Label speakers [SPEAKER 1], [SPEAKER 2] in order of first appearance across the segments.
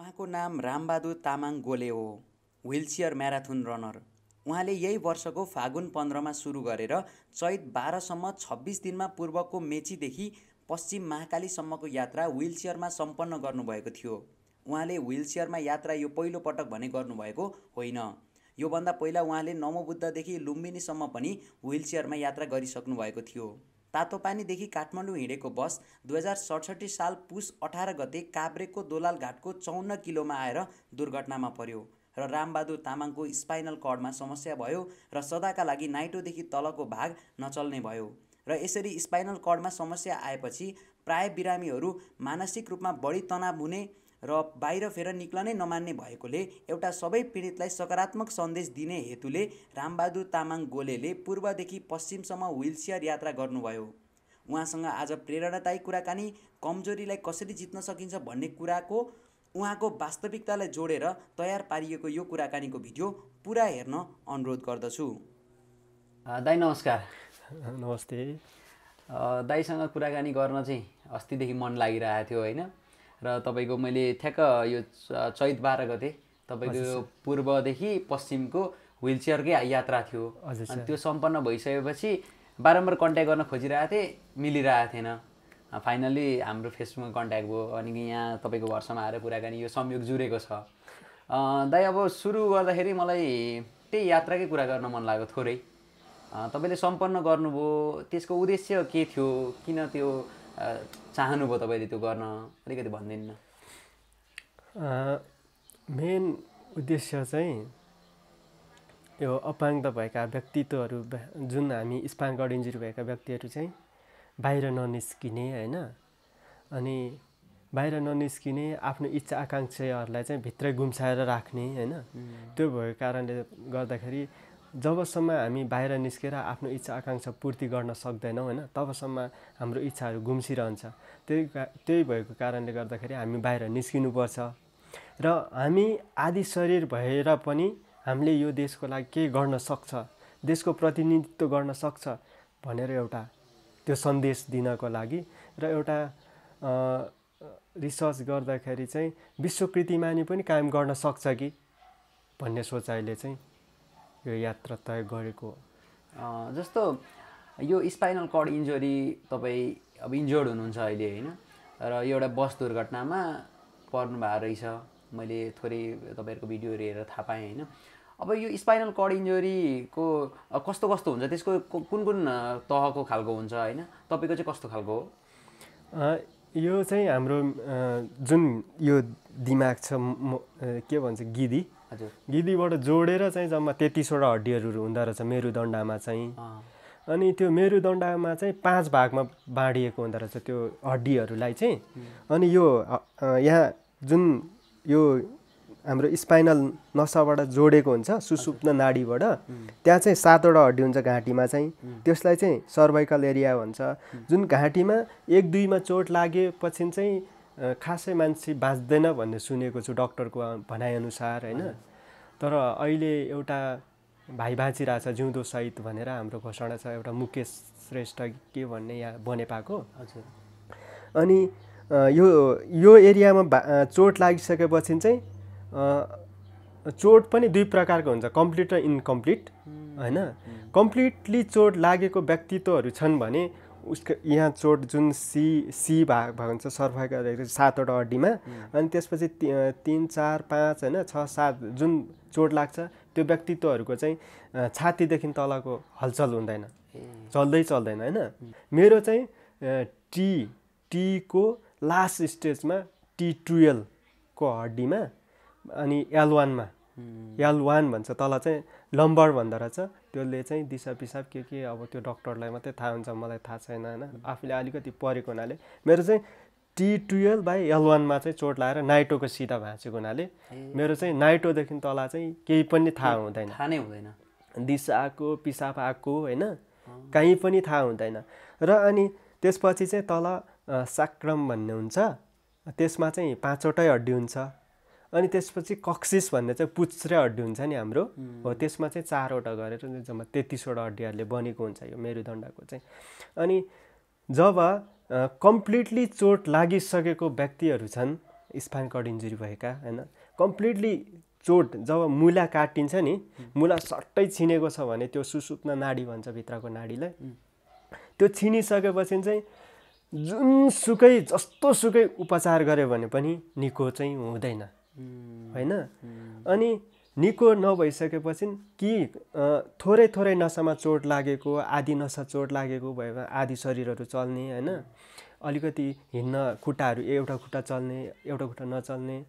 [SPEAKER 1] उहाँको नाम रामबहादुर तामाङ गोले हो ह्विलचेयर म्याराथन रनर उहाँले यही वर्षको फागुन पन्ध्रमा सुरु गरेर चैत बाह्रसम्म छब्बिस दिनमा पूर्वको मेचीदेखि पश्चिम महाकालीसम्मको यात्रा ह्विलचेयरमा सम्पन्न गर्नुभएको थियो उहाँले ह्विलचेयरमा यात्रा यो पहिलोपटक भने गर्नुभएको होइन योभन्दा पहिला उहाँले नमोबुद्धदेखि लुम्बिनीसम्म पनि ह्विलचेयरमा यात्रा गरिसक्नु भएको थियो तातोपानीदेखि काठमाडौँ हिँडेको बस दुई हजार सडसठी साल पुस अठार गते काभ्रेको दोलालघाटको चौन्न किलोमा आएर दुर्घटनामा पर्यो र रामबहादुर तामाङको स्पाइनल कर्डमा समस्या भयो र सदाका लागि नाइटोदेखि तलको भाग नचल्ने भयो र यसरी स्पाइनल कर्डमा समस्या आएपछि प्राय बिरामीहरू मानसिक रूपमा बढी तनाव हुने र बाहिर फेर निक्लनै नमान्ने भएकोले एउटा सबै पीडितलाई सकारात्मक सन्देश दिने हेतुले रामबहादुर तामाङ गोलेले पूर्वदेखि पश्चिमसम्म व्हिलचेयर यात्रा गर्नुभयो उहाँसँग आज प्रेरणादायी कुराकानी कमजोरीलाई कसरी जित्न सकिन्छ भन्ने कुराको उहाँको वास्तविकतालाई जोडेर तयार पारिएको यो कुराकानीको भिडियो पुरा हेर्न अनुरोध गर्दछु दाई नमस्कार नमस्ते दाईसँग कुराकानी गर्न चाहिँ अस्तिदेखि मन लागिरहेको थियो होइन र तपाईँको मैले ठ्याक्क यो चैत बाह्र गते तपाईँको पूर्वदेखि पश्चिमको चेयरकै यात्रा थियो अनि त्यो सम्पन्न भइसकेपछि बारम्बार कन्ट्याक्ट गर्न खोजिरहेको थिएँ मिलिरहेको थिएन फाइनल्ली हाम्रो फेसबुकमा कन्ट्याक्ट भयो अनि यहाँ तपाईँको घरसम्म आएर कुराकानी यो संयोग जुरेको छ दाइ अब सुरु गर्दाखेरि मलाई त्यही यात्राकै कुरा गर्न मन लाग्यो थोरै तपाईँले सम्पन्न गर्नुभयो त्यसको उद्देश्य के थियो किन त्यो चाहनुभयो तपाईँले त्यो गर्न अलिकति भनिदिनु
[SPEAKER 2] न मेन उद्देश्य चाहिँ यो अपाङ्ग भएका व्यक्तित्वहरू जुन हामी स्पाङ्कड इन्जुरी भएका व्यक्तिहरू चाहिँ बाहिर ननिस्किने होइन अनि बाहिर ननिस्किने आफ्नो इच्छा आकाङ्क्षाहरूलाई चाहिँ भित्रै गुम्साएर राख्ने होइन त्यो भएको कारणले गर्दाखेरि जबसम्म हामी बाहिर निस्केर आफ्नो इच्छा आकाङ्क्षा पूर्ति गर्न सक्दैनौँ होइन तबसम्म हाम्रो इच्छाहरू गुम्सिरहन्छ त्यही का त्यही भएको कारणले गर्दाखेरि हामी बाहिर निस्किनुपर्छ र हामी आदि शरीर भएर पनि हामीले यो देशको लागि केही गर्न सक्छ देशको प्रतिनिधित्व गर्न सक्छ भनेर एउटा त्यो सन्देश दिनको लागि र एउटा रिसर्च गर्दाखेरि चाहिँ विश्वकृतिमानी पनि कायम गर्न सक्छ कि भन्ने सोचाइले चाहिँ यो यात्रा तय गरेको
[SPEAKER 1] जस्तो यो स्पाइनल कर्ड इन्जोरी तपाईँ अब इन्जोर्ड हुनुहुन्छ अहिले होइन र एउटा बस दुर्घटनामा पर्नु भएको रहेछ मैले थोरै तपाईँहरूको भिडियोहरू हेरेर थाहा पाएँ होइन अब यो स्पाइनल कर्ड इन्जुरीको कस्तो कस्तो हुन्छ त्यसको कुन कुन तहको खालको हुन्छ होइन तपाईँको चाहिँ कस्तो खालको
[SPEAKER 2] हो यो चाहिँ हाम्रो जुन यो दिमाग छ के भन्छ गिदी हजुर गिदीबाट जोडेर चाहिँ जम्मा तेत्तिसवटा हड्डीहरू हुँदो रहेछ मेरुदण्डामा चाहिँ अनि त्यो मेरुदण्डमा चाहिँ पाँच भागमा बाँडिएको हुँदो रहेछ त्यो हड्डीहरूलाई चाहिँ अनि यो यहाँ जुन यो हाम्रो स्पाइनल नसाबाट जोडेको हुन्छ सुसुप्त नाडीबाट त्यहाँ चाहिँ सातवटा हड्डी हुन्छ घाँटीमा चाहिँ त्यसलाई चाहिँ सर्भाइकल एरिया भन्छ जुन घाँटीमा एक दुईमा चोट लागेपछि चाहिँ खासै मान्छे बाँच्दैन भन्ने सुनेको छु डक्टरको भनाइअनुसार होइन तर अहिले एउटा भाइ छ जिउँदो सहित भनेर हाम्रो घोषणा छ एउटा मुकेश श्रेष्ठ के भन्ने यहाँ बनेपाको हजुर अनि यो यो एरियामा चोट लागिसकेपछि चाहिँ चोट पनि दुई प्रकारको हुन्छ कम्प्लिट र इन्कम्प्लिट होइन कम्प्लिटली चोट लागेको व्यक्तित्वहरू छन् भने उसको यहाँ चोट जुन सी सी भाग भएको हुन्छ सर्भाइकल सातवटा हड्डीमा अनि त्यसपछि तिन चार पाँच होइन छ सात जुन चोट लाग्छ त्यो व्यक्तित्वहरूको चाहिँ छातीदेखि तलको हलचल हुँदैन चल्दै चल्दैन होइन मेरो चाहिँ टी टीको लास्ट स्टेजमा टी टुवेल्भको हड्डीमा अनि एल वानमा एल वान भन्छ तल चाहिँ लम्बर भन्दो रहेछ त्यसले चाहिँ दिसा पिसाब के के अब त्यो डक्टरलाई मात्रै थाहा हुन्छ मलाई थाहा छैन होइन आफूले अलिकति परेको हुनाले मेरो चाहिँ टी टुवेल्भ बाई एल वानमा चाहिँ चोट लगाएर नाइटोको सिधा भाँचेको हुनाले मेरो चाहिँ नाइटोदेखि तल चाहिँ केही पनि थाहा हुँदैन थाहा नै हुँदैन दिसा आएको पिसाब आएको होइन कहीँ पनि थाहा हुँदैन र अनि त्यसपछि चाहिँ तल साक्रम भन्ने हुन्छ त्यसमा चाहिँ पाँचवटै हड्डी हुन्छ अनि त्यसपछि कक्सिस भन्ने चाहिँ पुच्रे हड्डी हुन्छ नि हाम्रो हो त्यसमा चाहिँ चारवटा गरेर जम्मा तेत्तिसवटा हड्डीहरूले बनेको हुन्छ यो मेरुदण्डको चाहिँ अनि जब कम्प्लिटली चोट लागिसकेको व्यक्तिहरू छन् स्पाइन कड इन्जुरी भएका होइन कम्प्लिटली चोट जब मुला काटिन्छ नि मुला सट्टै छिनेको छ भने त्यो सुसुप्न नाडी भन्छ भित्रको नाडीलाई त्यो छिनिसकेपछि चाहिँ जुनसुकै जस्तो सुकै उपचार गऱ्यो भने पनि निको चाहिँ हुँदैन होइन अनि निको नभइसकेपछि कि थोरै थोरै नसामा चोट लागेको आधी नसा चोट लागेको भयो आधी शरीरहरू चल्ने होइन अलिकति हिँड्न खुट्टाहरू एउटा खुट्टा चल्ने एउटा खुट्टा नचल्ने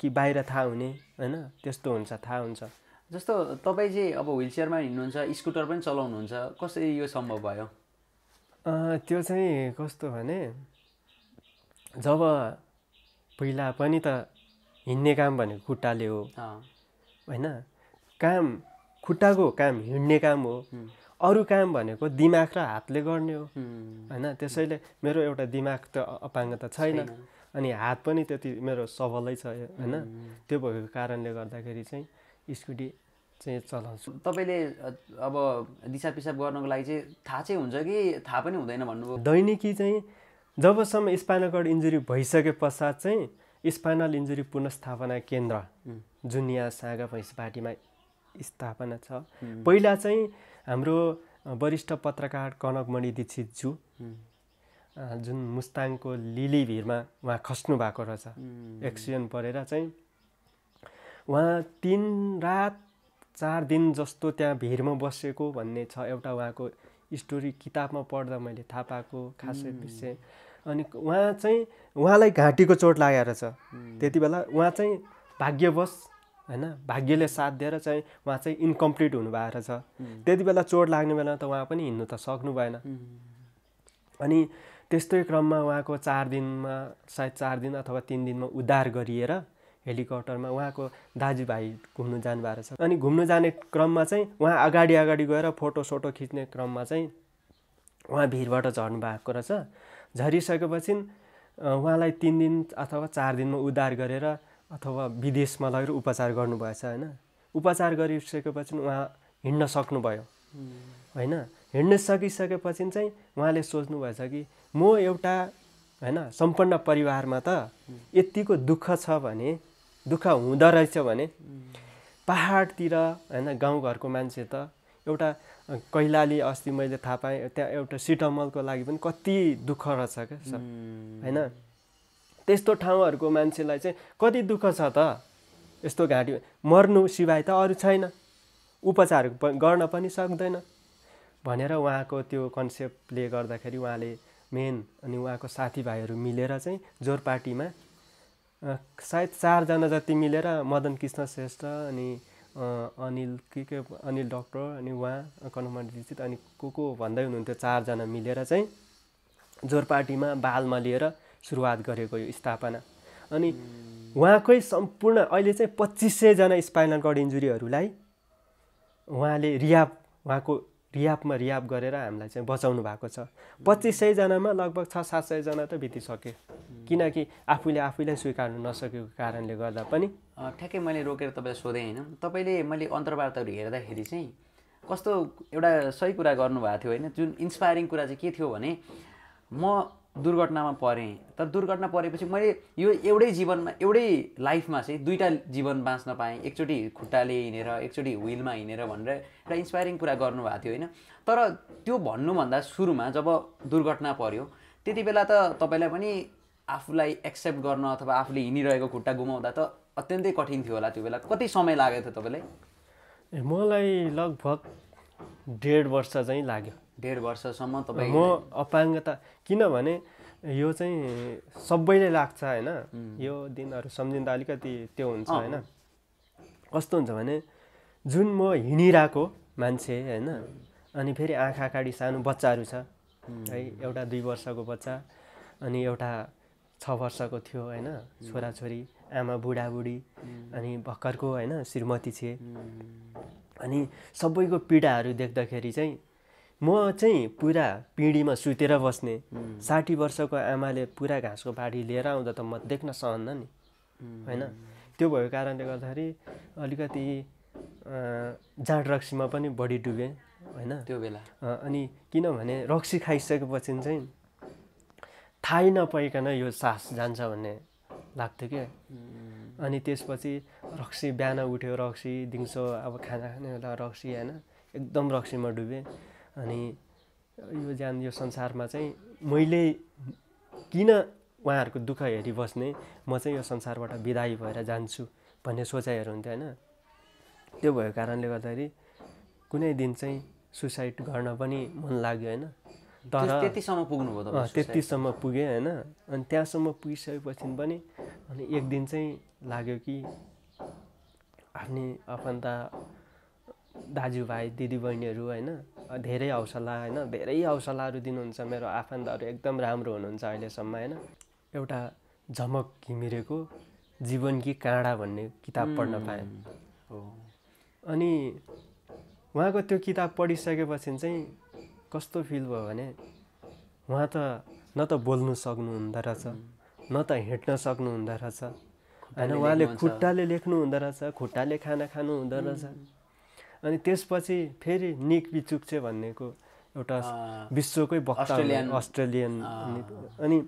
[SPEAKER 2] कि बाहिर थाहा हुने होइन त्यस्तो हुन्छ थाहा हुन्छ
[SPEAKER 1] जस्तो तपाईँ चाहिँ अब ह्विलचेयरमा हिँड्नुहुन्छ स्कुटर पनि चलाउनुहुन्छ कसरी यो सम्भव भयो
[SPEAKER 2] त्यो चाहिँ कस्तो भने जब पहिला पनि त हिँड्ने काम भनेको खुट्टाले हो होइन काम खुट्टाको काम हिँड्ने काम हो अरू काम भनेको दिमाग र हातले गर्ने हो होइन त्यसैले मेरो एउटा दिमाग त अपाङ्ग त छैन अनि हात पनि त्यति मेरो सबलै छ होइन त्यो भएको कारणले गर्दाखेरि चाहिँ स्कुटी चाहिँ चलाउँछु
[SPEAKER 1] तपाईँले अब दिसा पिसाब गर्नको लागि चाहिँ थाहा चाहिँ हुन्छ कि थाहा पनि हुँदैन भन्नुभयो
[SPEAKER 2] दैनिकी चाहिँ जबसम्म स्पाइनल कर्ड इन्जुरी भइसके पश्चात चाहिँ स्पाइनल इन्जुरी पुनस्थापना केन्द्र जुन यहाँ साँगा भैँसपाटीमा स्थापना छ पहिला चाहिँ हाम्रो वरिष्ठ पत्रकार कनकमणि दीक्षितज्यू जुन मुस्ताङको लिली भिरमा उहाँ खस्नु भएको रहेछ एक्सिडेन्ट परेर चाहिँ उहाँ तिन रात चार दिन जस्तो त्यहाँ भिरमा बसेको भन्ने छ एउटा उहाँको स्टोरी किताबमा पढ्दा मैले थाहा पाएको खासै विषय अनि उहाँ चाहिँ उहाँलाई घाँटीको चोट लागेर छ त्यति बेला उहाँ चाहिँ भाग्यवश होइन भाग्यले साथ दिएर चाहिँ उहाँ चाहिँ इन्कम्प्लिट हुनुभएको रहेछ त्यति बेला चोट लाग्ने बेला त उहाँ पनि हिँड्नु त सक्नु भएन अनि त्यस्तै क्रममा उहाँको चार दिनमा सायद चार दिन अथवा तिन दिनमा उद्धार गरिएर हेलिकप्टरमा उहाँको दाजुभाइ घुम्नु जानुभएको रहेछ अनि घुम्नु जाने क्रममा चाहिँ उहाँ अगाडि अगाडि गएर फोटो सोटो खिच्ने क्रममा चाहिँ उहाँ भिरबाट झर्नु भएको रहेछ झरिसकेपछि उहाँलाई तिन दिन अथवा चार दिनमा उद्धार गरेर अथवा विदेशमा लगेर उपचार गर्नुभएछ होइन उपचार गरिसकेपछि उहाँ हिँड्न सक्नुभयो होइन हिँड्न सकिसकेपछि चाहिँ उहाँले सोच्नुभएछ कि म एउटा होइन सम्पन्न परिवारमा त यत्तिको दुःख छ भने दुःख हुँदो रहेछ भने पाहाडतिर होइन गाउँघरको मान्छे त एउटा कैलाली अस्ति मैले थाहा पाएँ त्यहाँ एउटा सिटमलको लागि पनि कति दुःख रहेछ क्या सर होइन त्यस्तो ठाउँहरूको मान्छेलाई चाहिँ कति दुःख छ त यस्तो घाँटी मर्नु सिवाय त अरू छैन उपचार गर्न पनि सक्दैन भनेर उहाँको त्यो कन्सेप्टले गर्दाखेरि उहाँले मेन अनि उहाँको साथीभाइहरू मिलेर चाहिँ जोरपाटीमा सायद चारजना जति मिलेर मदन कृष्ण श्रेष्ठ अनि अनिल के के अनिल डक्टर अनि उहाँ कनकमान दीक्षित अनि को को भन्दै हुनुहुन्थ्यो चारजना मिलेर चाहिँ जोरपाटीमा बालमा लिएर सुरुवात गरेको यो स्थापना अनि उहाँकै सम्पूर्ण अहिले चाहिँ पच्चिस सयजना स्पाइनल कर्ड इन्जुरीहरूलाई उहाँले रिया उहाँको रियापमा रियाप गरेर हामीलाई चाहिँ बचाउनु भएको छ पच्चिस सयजनामा लगभग छ सात सयजना त बितिसक्यो किनकि आफूले आफूलाई स्वीकार्नु नसकेको कारणले गर्दा
[SPEAKER 1] पनि ठ्याक्कै मैले रोकेर तपाईँलाई सोधेँ होइन तपाईँले मैले अन्तर्वार्ताहरू हेर्दाखेरि चाहिँ कस्तो एउटा सही कुरा गर्नुभएको थियो होइन जुन इन्सपायरिङ कुरा चाहिँ के थियो भने म दुर्घटनामा परेँ तर दुर्घटना परेपछि मैले यो एउटै जीवनमा एउटै लाइफमा चाहिँ दुईवटा जीवन बाँच्न पाएँ एकचोटि खुट्टाले हिँडेर एकचोटि ह्विलमा हिँडेर भनेर एउटा इन्सपाइरिङ कुरा गर्नुभएको थियो होइन तर त्यो भन्नुभन्दा सुरुमा जब दुर्घटना पऱ्यो त्यति बेला त तपाईँलाई पनि आफूलाई एक्सेप्ट गर्न अथवा आफूले हिँडिरहेको खुट्टा गुमाउँदा त अत्यन्तै कठिन थियो होला त्यो बेला कति समय लाग्यो थियो तपाईँलाई
[SPEAKER 2] मलाई लगभग डेढ वर्ष चाहिँ लाग्यो डेढ वर्षसम्म तपाईँ म अपाङ्गता किनभने यो चाहिँ सबैले लाग्छ होइन यो दिनहरू सम्झिँदा अलिकति त्यो हुन्छ होइन कस्तो हुन्छ भने जुन म हिँडिरहेको मान्छे होइन अनि फेरि आँखा अगाडि सानो बच्चाहरू छ है एउटा दुई वर्षको बच्चा अनि एउटा छ वर्षको थियो होइन छोराछोरी आमा बुढाबुढी अनि भर्खरको होइन श्रीमती थिए अनि सबैको पीडाहरू देख्दाखेरि चाहिँ म चाहिँ पुरा पिँढीमा सुतेर बस्ने साठी वर्षको आमाले पुरा घाँसको बाढी लिएर आउँदा त म देख्न सहन्न नि होइन त्यो भएको कारणले गर्दाखेरि अलिकति जाँड रक्सीमा पनि बढी डुबेँ होइन त्यो बेला अनि किनभने रक्सी खाइसकेपछि चाहिँ थाहै नपाइकन यो सास जान्छ भन्ने लाग्थ्यो क्या अनि त्यसपछि रक्सी बिहान उठ्यो रक्सी दिउँसो अब खाना खाने बेला रक्सी होइन एकदम रक्सीमा डुबेँ अनि यो ज्यान यो संसारमा चाहिँ मैले किन उहाँहरूको दुःख हेरिबस्ने म चाहिँ यो संसारबाट विदाई भएर जान्छु भन्ने सोचाइहरू हुन्थ्यो होइन त्यो भएको कारणले गर्दाखेरि कुनै दिन चाहिँ सुसाइड गर्न पनि मन लाग्यो होइन तर त्यतिसम्म पुग्नुभयो त त्यतिसम्म पुगेँ होइन अनि त्यहाँसम्म पुगिसकेपछि पनि अनि एक दिन चाहिँ लाग्यो कि आफ्नै आफन्त दाजुभाइ दिदीबहिनीहरू होइन धेरै हौसला होइन धेरै हौसलाहरू दिनुहुन्छ मेरो आफन्तहरू एकदम राम्रो हुनुहुन्छ अहिलेसम्म होइन एउटा झमक घिमिरेको जीवन कि काँडा भन्ने किताब पढ्न पाएँ अनि उहाँको त्यो किताब पढिसकेपछि चाहिँ कस्तो फिल भयो भने उहाँ त न त बोल्नु सक्नुहुँदो रहेछ न त हिँड्न सक्नुहुँदो रहेछ होइन उहाँले खुट्टाले लेख्नु हुँदो रहेछ खुट्टाले खाना खानु हुँदो रहेछ अनि त्यसपछि फेरि निक बिचुक्चे भन्नेको एउटा विश्वकै वक्ता अस्ट्रेलियन अनि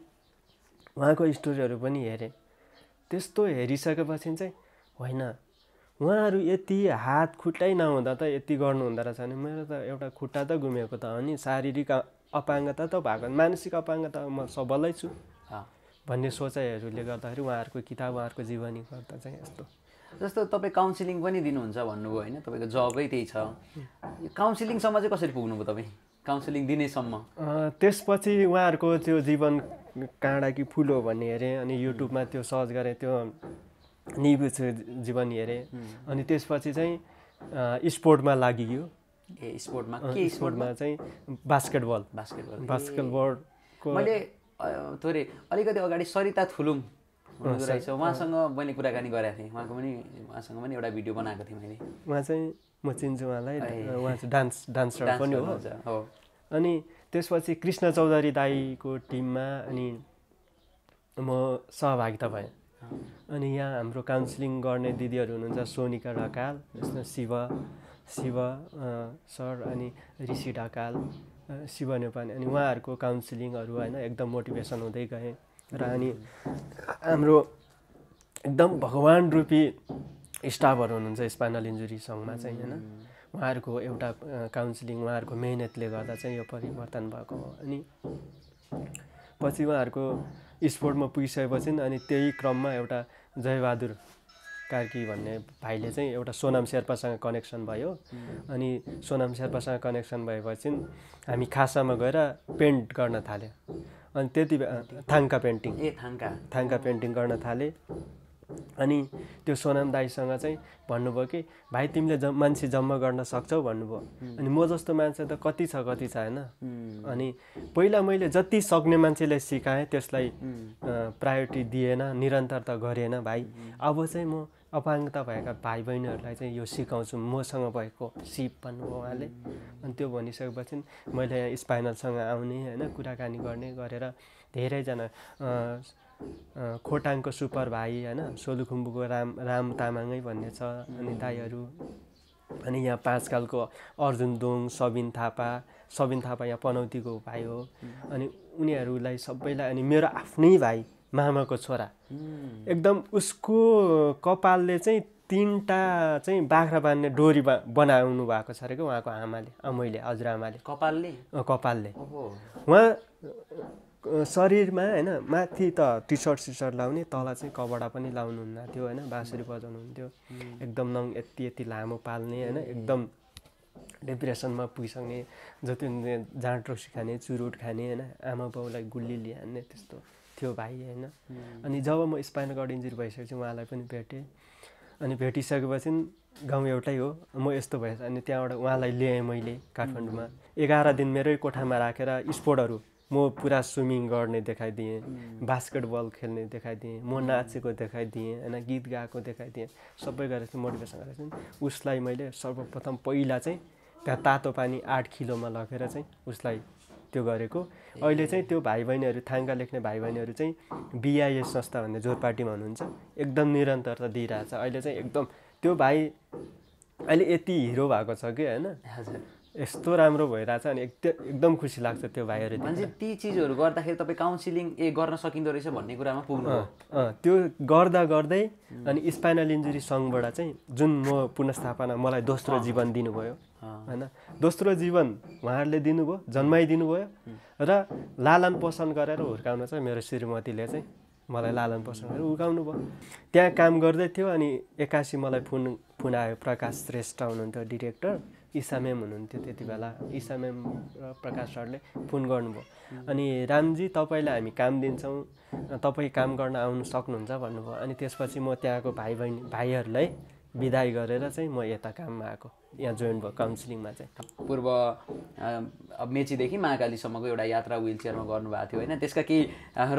[SPEAKER 2] उहाँको स्टोरीहरू पनि हेरेँ त्यस्तो हेरिसकेपछि चाहिँ होइन उहाँहरू यति हात खुट्टै नहुँदा त यति गर्नुहुँदो रहेछ भने मेरो त एउटा खुट्टा त घुमेको त हो नि शारीरिक अपाङ्गता त भएको मानसिक अपाङ्गता म सबलै छु भन्ने सोचाइहरूले गर्दाखेरि उहाँहरूको किताब उहाँहरूको जीवनी गर्दा चाहिँ
[SPEAKER 1] यस्तो जस्तो तपाईँ काउन्सिलिङ पनि दिनुहुन्छ भन्नुभयो होइन तपाईँको जबै त्यही छ काउन्सिलिङसम्म चाहिँ कसरी पुग्नुभयो तपाईँ काउन्सिलिङ दिनेसम्म
[SPEAKER 2] त्यसपछि उहाँहरूको त्यो जीवन काँडा कि हो भन्ने हेरेँ अनि युट्युबमा त्यो सर्च गरेँ त्यो निबुझ जीवन हेरेँ अनि त्यसपछि चाहिँ स्पोर्टमा लागियो
[SPEAKER 1] ए स्पोर्टमा के स्पोर्टमा चाहिँ बास्केटबल बास्केटबल बास्केटबल मैले थोरै अलिकति अगाडि सरिता थुलुङ हुनुहुँदो रहेछ उहाँसँग मैले कुराकानी गरेको थिएँ उहाँको पनि उहाँसँग पनि एउटा भिडियो बनाएको थिएँ मैले उहाँ चाहिँ म चिन्छु उहाँलाई उहाँ चाहिँ
[SPEAKER 2] डान्स डान्सर पनि हो अनि त्यसपछि कृष्ण चौधरी दाईको टिममा अनि म सहभागिता भएँ अनि यहाँ हाम्रो काउन्सिलिङ गर्ने दिदीहरू हुनुहुन्छ सोनिका ढकाल जसमा शिव शिव सर अनि ऋषि ढकाल शिव नेपाली अनि उहाँहरूको काउन्सिलिङहरू होइन एकदम मोटिभेसन हुँदै गएँ र अनि हाम्रो एकदम भगवान् रूपी स्टाफहरू हुनुहुन्छ स्पाइनल इन्जुरी सङ्घमा चाहिँ होइन उहाँहरूको एउटा काउन्सिलिङ उहाँहरूको मेहनतले गर्दा चाहिँ यो परिवर्तन भएको हो अनि पछि उहाँहरूको स्पोर्टमा पुगिसकेपछि अनि त्यही क्रममा एउटा जयबहादुर कार्की भन्ने भाइले चाहिँ एउटा सोनाम शेर्पासँग कनेक्सन भयो अनि सोनाम शेर्पासँग कनेक्सन भएपछि हामी खासामा गएर पेन्ट गर्न थाल्यो अनि त्यति थाङ्का पेन्टिङ ए थाङ्का थाङ्का पेन्टिङ गर्न थालेँ अनि त्यो सोनाम दाईसँग चाहिँ भन्नुभयो कि भाइ तिमीले जम मान्छे जम्मा गर्न सक्छौ भन्नुभयो अनि म जस्तो मान्छे त कति छ कति छ होइन अनि पहिला मैले जति सक्ने मान्छेलाई सिकाएँ त्यसलाई प्रायोरिटी दिएन निरन्तरता गरेन भाइ अब चाहिँ म अपाङ्गता भएका भाइ बहिनीहरूलाई चाहिँ यो सिकाउँछु मसँग भएको सिप भन्नुभयो उहाँले अनि त्यो भनिसकेपछि मैले यहाँ स्पाइनलसँग आउने होइन कुराकानी गर्ने गरेर धेरैजना खोटाङको सुपर भाइ होइन सोलुखुम्बुको राम राम तामाङै भन्ने छ अनि दाईहरू अनि यहाँ पाँचकालको अर्जुन दोङ सबिन थापा सबिन थापा यहाँ पनौतीको भाइ हो अनि उनीहरूलाई सबैलाई अनि मेरो आफ्नै भाइ मामाको छोरा एकदम उसको कपालले चाहिँ तिनवटा चाहिँ बाख्रा बाँध्ने डोरी बा बनाउनु भएको छ अरे क्या उहाँको आमाले आमैले हजुरआमाले कपालले कपालले उहाँ शरीरमा होइन माथि त टी सर्ट सिसर्ट लाउने तल चाहिँ कपडा पनि लाउनुहुन्न थियो होइन बाँसुरी बजाउनु हुन्थ्यो एकदम नङ यति यति लामो पाल्ने होइन एकदम डिप्रेसनमा पुगिसक्ने जति जाँड रोसी खाने चुरुट खाने होइन आमा बाउलाई गुल्ली लिहाल्ने त्यस्तो थियो भाइ होइन अनि जब म स्पाइनल इन्जुरी भइसकेपछि उहाँलाई पनि भेटेँ अनि भेटिसकेपछि गाउँ एउटै हो म यस्तो भएछ अनि त्यहाँबाट उहाँलाई ल्याएँ मैले काठमाडौँमा एघार दिन मेरै कोठामा राखेर स्पोर्टहरू म पुरा स्विमिङ गर्ने देखाइदिएँ बास्केटबल खेल्ने देखाइदिएँ म नाचेको देखाइदिएँ होइन गीत गाएको देखाइदिएँ सबै गरेर चाहिँ मोटिभेसन गरेर चाहिँ उसलाई मैले सर्वप्रथम पहिला चाहिँ त्यहाँ तातो पानी आठ किलोमा लगेर चाहिँ उसलाई त्यो गरेको अहिले चाहिँ त्यो भाइ बहिनीहरू थाङ्गा लेख्ने भाइ बहिनीहरू चाहिँ बिआइएस संस्था भन्ने जोर पार्टीमा हुनुहुन्छ एकदम निरन्तरता दिइरहेछ अहिले चाहिँ एकदम त्यो भाइ अहिले यति हिरो भएको छ कि होइन यस्तो राम्रो भइरहेछ अनि एकदम खुसी लाग्छ त्यो भाइहरू ती चिजहरू
[SPEAKER 1] गर्दाखेरि तपाईँ काउन्सिलिङ ए गर्न सकिँदो रहेछ भन्ने कुरामा पुग्नु
[SPEAKER 2] त्यो गर्दा गर्दै अनि स्पाइनल इन्जुरी सङ्घबाट चाहिँ जुन म पुनस्थापना मलाई दोस्रो जीवन दिनुभयो होइन दोस्रो जीवन उहाँहरूले दिनुभयो जन्माइदिनु भयो र लालन पोषण गरेर हुर्काउन चाहिँ मेरो श्रीमतीले चाहिँ मलाई लालन पोषण गरेर हुर्काउनु भयो त्यहाँ काम गर्दै थियो अनि एक्कासी मलाई फोन फोन आयो प्रकाश श्रेष्ठ हुनुहुन्थ्यो डिरेक्टर इसा म्याम हुनुहुन्थ्यो त्यति बेला इसा म्याम र प्रकाश सरले फोन गर्नुभयो अनि रामजी तपाईँलाई हामी काम दिन्छौँ तपाईँ काम गर्न आउनु सक्नुहुन्छ भन्नुभयो अनि त्यसपछि म त्यहाँको भाइ बहिनी
[SPEAKER 1] भाइहरूलाई विदाई गरेर चाहिँ म यता काममा आएको यहाँ जोइन भयो काउन्सिलिङमा चाहिँ पूर्व मेचीदेखि महाकालीसम्मको एउटा यात्रा विल चेयरमा गर्नुभएको थियो होइन त्यसका केही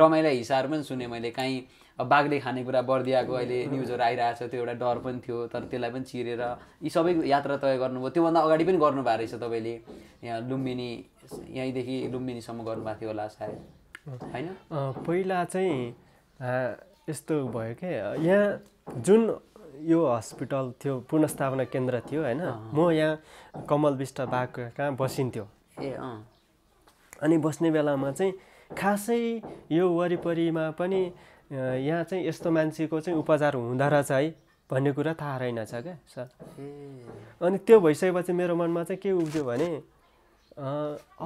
[SPEAKER 1] रमाइला हिसार पनि सुने मैले काहीँ अब बाघले खानेकुरा बर्दियाको अहिले न्युजहरू आइरहेको छ त्यो एउटा डर पनि थियो तर त्यसलाई पनि चिरेर यी सबै यात्रा तय गर्नुभयो त्योभन्दा अगाडि पनि गर्नुभएको रहेछ तपाईँले यहाँ लुम्बिनी यहीँदेखि लुम्बिनीसम्म गर्नुभएको थियो होला सायद होइन पहिला चाहिँ यस्तो भयो क्या
[SPEAKER 2] यहाँ जुन यो हस्पिटल थियो पुनस्थापना केन्द्र थियो होइन म यहाँ कमल विष्ट बाघ कहाँ बसिन्थ्यो ए अँ अनि बस्ने बेलामा चाहिँ खासै यो वरिपरिमा पनि यहाँ चाहिँ यस्तो मान्छेको चाहिँ उपचार हुँदो रहेछ है भन्ने कुरा थाहा रहेनछ क्या
[SPEAKER 3] सर
[SPEAKER 2] अनि त्यो भइसकेपछि मेरो मनमा चाहिँ के उब्ज्यो भने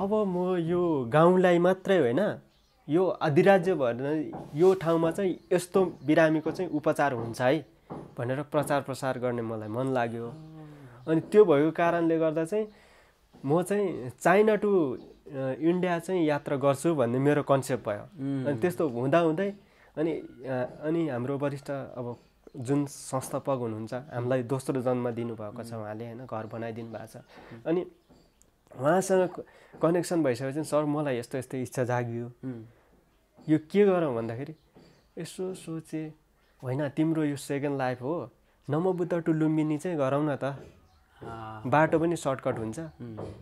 [SPEAKER 2] अब म यो गाउँलाई मात्रै होइन यो अधिराज्य भएर यो ठाउँमा चाहिँ यस्तो बिरामीको चाहिँ उपचार हुन्छ है भनेर प्रचार प्रसार गर्ने मलाई मन लाग्यो अनि त्यो भएको कारणले गर्दा चाहिँ म चाहिँ चाइना टु इन्डिया चाहिँ यात्रा गर्छु भन्ने मेरो कन्सेप्ट भयो अनि त्यस्तो हुँदाहुँदै अनि अनि हाम्रो वरिष्ठ अब जुन संस्थापक हुनुहुन्छ हामीलाई दोस्रो जन्म दिनुभएको छ उहाँले होइन घर बनाइदिनु भएको छ अनि उहाँसँग कनेक्सन भइसकेपछि सर मलाई यस्तो यस्तो इच्छा जाग्यो यो के गरौँ भन्दाखेरि यसो सोचेँ होइन तिम्रो यो सेकेन्ड लाइफ हो नमो बुद्ध टु लुम्बिनी चाहिँ गरौँ न त बाटो पनि सर्टकट हुन्छ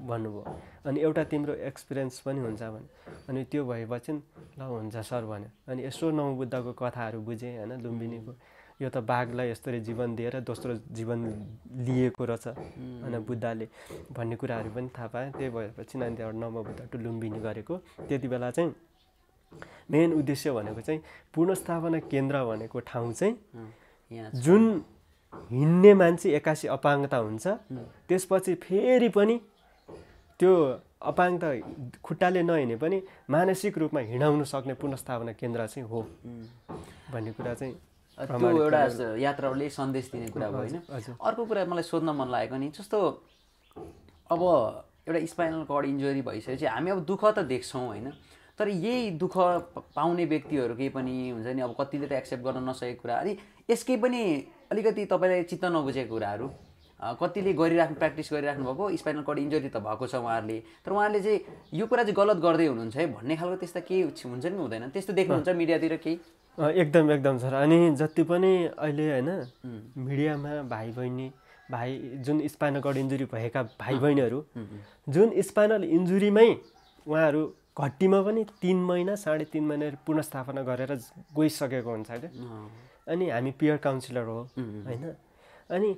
[SPEAKER 2] भन्नुभयो अनि एउटा तिम्रो एक्सपिरियन्स पनि हुन्छ भने अनि त्यो भएपछि ल हुन्छ सर भन्यो अनि यसो बुद्धको कथाहरू बुझेँ होइन लुम्बिनीको यो त बाघलाई यस्तरी जीवन दिएर दोस्रो जीवन लिएको रहेछ होइन बुद्धले भन्ने कुराहरू पनि थाहा पाएँ त्यही भएपछि नानी त्यहाँबाट बुद्ध टु लुम्बिनी गरेको त्यति बेला चाहिँ मेन उद्देश्य भनेको चाहिँ पुनस्थापना केन्द्र भनेको ठाउँ चाहिँ जुन हिँड्ने मान्छे एक्कासी अपाङ्गता हुन्छ त्यसपछि फेरि पनि त्यो अपाङ्गता खुट्टाले नहिँडे पनि मानसिक रूपमा हिँडाउन सक्ने पुनस्थापना केन्द्र चाहिँ हो भन्ने कुरा चाहिँ त्यो एउटा
[SPEAKER 1] यात्राले सन्देश दिने कुरा भयो होइन अर्को कुरा मलाई सोध्न मन लागेको नि जस्तो अब एउटा स्पाइनल कर्ड इन्जुरी भइसकेपछि हामी अब दुःख त देख्छौँ होइन तर यही दुःख पाउने व्यक्तिहरूकै पनि हुन्छ नि अब कतिले त एक्सेप्ट गर्न नसकेको कुरा अनि यसकै पनि अलिकति तपाईँलाई चित्त नबुझेको कुराहरू कतिले गरिराख्नु प्र्याक्टिस गरिराख्नु भएको स्पाइनल कड इन्जरी त भएको छ उहाँहरूले तर उहाँले चाहिँ यो कुरा चाहिँ गलत गर्दै हुनुहुन्छ है भन्ने खालको त्यस्तो केही हुन्छ नि हुँदैन त्यस्तो देख्नुहुन्छ मिडियातिर केही
[SPEAKER 2] एकदम एकदम सर अनि जति पनि अहिले होइन मिडियामा भाइ बहिनी भाइ जुन स्पाइनल कड इन्जुरी भएका भाइ बहिनीहरू जुन स्पाइनल इन्जुरीमै उहाँहरू घट्टीमा पनि तिन महिना साढे तिन महिना पुनस्थापना गरेर गइसकेको हुन्छ क्या अनि हामी पियर काउन्सिलर हो होइन अनि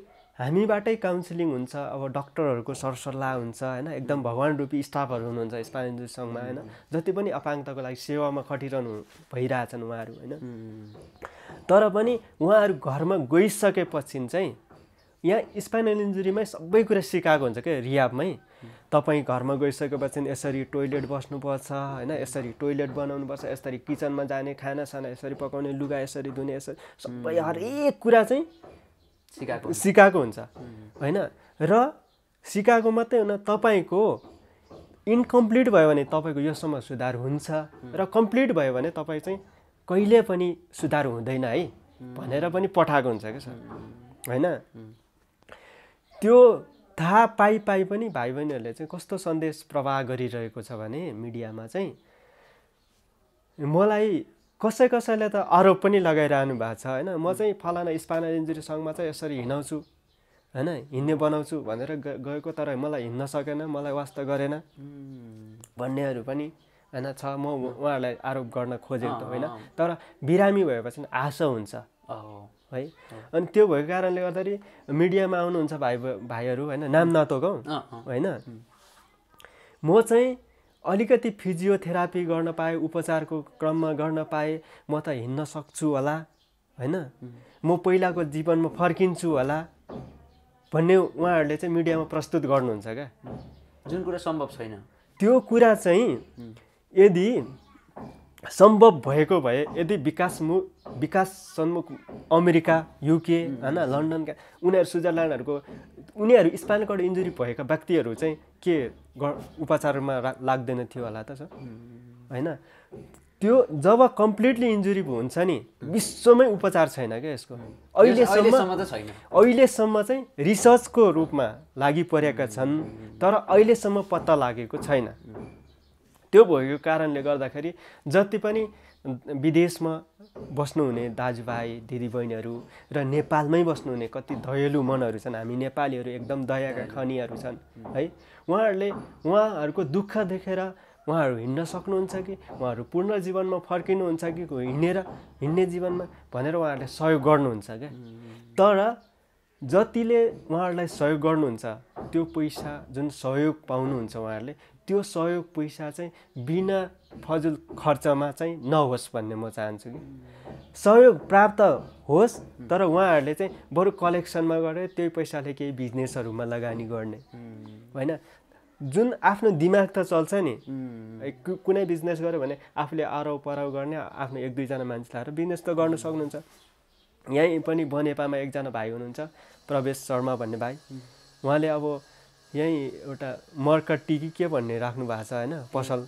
[SPEAKER 2] हामीबाटै काउन्सिलिङ हुन्छ अब डक्टरहरूको सरसल्लाह हुन्छ होइन एकदम भगवान रूपी स्टाफहरू हुनुहुन्छ स्पाइन्जु सङ्घमा होइन जति पनि अपाङ्गताको लागि सेवामा खटिरहनु भइरहेछन् उहाँहरू होइन तर पनि उहाँहरू घरमा गइसकेपछि चाहिँ यहाँ स्पाइनल इन्जुरीमै सबै कुरा सिकाएको हुन्छ क्या रियाबमै तपाईँ घरमा गइसकेपछि यसरी टोइलेट बस्नुपर्छ होइन यसरी टोइलेट बनाउनुपर्छ यसरी किचनमा जाने खाना साना यसरी पकाउने लुगा यसरी धुने यसरी सबै हरेक कुरा चाहिँ सिकाएको सिकाएको हुन्छ होइन र सिकाएको मात्रै हुन तपाईँको इन्कम्प्लिट भयो भने तपाईँको योसम्म सुधार हुन्छ र कम्प्लिट भयो भने तपाईँ चाहिँ कहिले पनि सुधार हुँदैन है भनेर पनि पठाएको हुन्छ क्या सर होइन त्यो थाहा पाइ पाइ पनि भाइ बहिनीहरूले चाहिँ कस्तो सन्देश प्रवाह गरिरहेको छ भने मिडियामा चाहिँ मलाई कसै कसैले त आरोप पनि लगाइरहनु भएको छ होइन म चाहिँ फलाना स्पाना इन्जुरी सङ्घमा चाहिँ यसरी हिँडाउँछु होइन हिँड्ने बनाउँछु भनेर गएको तर मलाई हिँड्न सकेन मलाई वास्तव गरेन भन्नेहरू पनि होइन छ म उहाँहरूलाई आरोप गर्न खोजेको त होइन तर बिरामी भएपछि आशा हुन्छ है अनि त्यो भएको कारणले गर्दाखेरि मिडियामा आउनुहुन्छ भाइ भाइहरू होइन नाम नतोकाउँ होइन म चाहिँ अलिकति फिजियोथेरापी गर्न पाएँ उपचारको क्रममा गर्न पाएँ म त हिँड्न सक्छु होला होइन म पहिलाको जीवनमा फर्किन्छु होला भन्ने उहाँहरूले चाहिँ मिडियामा प्रस्तुत गर्नुहुन्छ क्या
[SPEAKER 1] जुन कुरा सम्भव छैन
[SPEAKER 2] त्यो कुरा चाहिँ यदि सम्भव भएको भए यदि विकासमु विकास सन्मुख अमेरिका युके होइन लन्डनका उनीहरू स्विजरल्यान्डहरूको उनीहरू स्पाइनकड इन्जुरी भएका व्यक्तिहरू चाहिँ के उपचारमा लाग्दैन थियो होला त सर होइन त्यो जब कम्प्लिटली इन्जुरी हुन्छ नि विश्वमै उपचार छैन क्या यसको अहिलेसम्म अहिलेसम्म चाहिँ रिसर्चको रूपमा लागि परेका छन् तर अहिलेसम्म पत्ता लागेको छैन त्यो भएको कारणले गर्दाखेरि जति पनि विदेशमा बस्नुहुने दाजुभाइ दिदीबहिनीहरू र नेपालमै बस्नुहुने कति दयालु मनहरू छन् हामी नेपालीहरू एकदम दयाका खनीहरू छन् है उहाँहरूले उहाँहरूको दुःख देखेर उहाँहरू हिँड्न सक्नुहुन्छ कि उहाँहरू पूर्ण जीवनमा फर्किनुहुन्छ कि हिँडेर हिँड्ने जीवनमा भनेर उहाँहरूले सहयोग गर्नुहुन्छ क्या तर जतिले उहाँहरूलाई सहयोग गर्नुहुन्छ त्यो पैसा जुन सहयोग पाउनुहुन्छ उहाँहरूले त्यो सहयोग पैसा चाहिँ बिना फजुल खर्चमा चाहिँ नहोस् भन्ने म चाहन्छु कि सहयोग प्राप्त होस् तर उहाँहरूले चाहिँ बरु कलेक्सनमा गरेर त्यही पैसाले केही बिजनेसहरूमा लगानी गर्ने होइन जुन आफ्नो दिमाग त चल्छ नि कुनै बिजनेस गर्यो भने आफूले आराउ पराउ गर्ने आफ्नो एक दुईजना मान्छे लाएर बिजनेस त गर्नु सक्नुहुन्छ यहीँ पनि बनेपामा एकजना भाइ हुनुहुन्छ प्रवेश शर्मा भन्ने भाइ उहाँले अब यहीँ एउटा मर्कट टिकी के भन्ने राख्नु भएको छ होइन पसल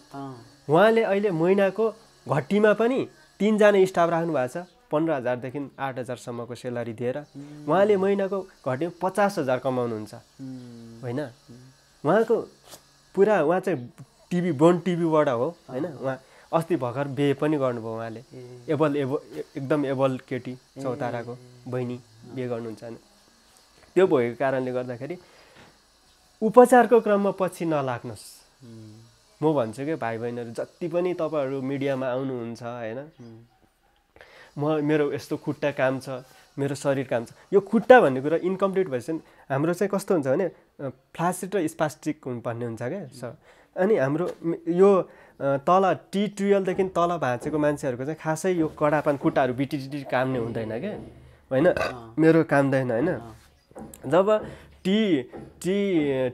[SPEAKER 2] उहाँले अहिले महिनाको घट्टीमा पनि तिनजना स्टाफ राख्नु भएको छ पन्ध्र हजारदेखि आठ हजारसम्मको सेलरी दिएर उहाँले महिनाको घट्टी पचास हजार कमाउनुहुन्छ होइन उहाँको पुरा उहाँ चाहिँ टिभी बोन टिभीबाट हो होइन उहाँ अस्ति भर्खर बिहे पनि गर्नुभयो उहाँले एबल एबल एकदम एबल केटी चौताराको बहिनी बिहे गर्नुहुन्छ त्यो भएको कारणले गर्दाखेरि उपचारको क्रममा पछि नलाग्नुहोस् म भन्छु क्या भाइ बहिनीहरू जति पनि तपाईँहरू मिडियामा आउनुहुन्छ होइन म मेरो यस्तो खुट्टा काम छ मेरो शरीर काम छ यो खुट्टा भन्ने कुरा इन्कम्प्लिट भएपछि हाम्रो चाहिँ कस्तो हुन्छ भने फ्लासिड र स्पास्टिक भन्ने हुन्छ क्या सर अनि हाम्रो यो तल टी टुवेल्भदेखि तल भाँचेको मान्छेहरूको चाहिँ खासै यो कडापान खुट्टाहरू बिटिटिटी काम्ने हुँदैन क्या होइन मेरो कामदैन होइन जब टी टी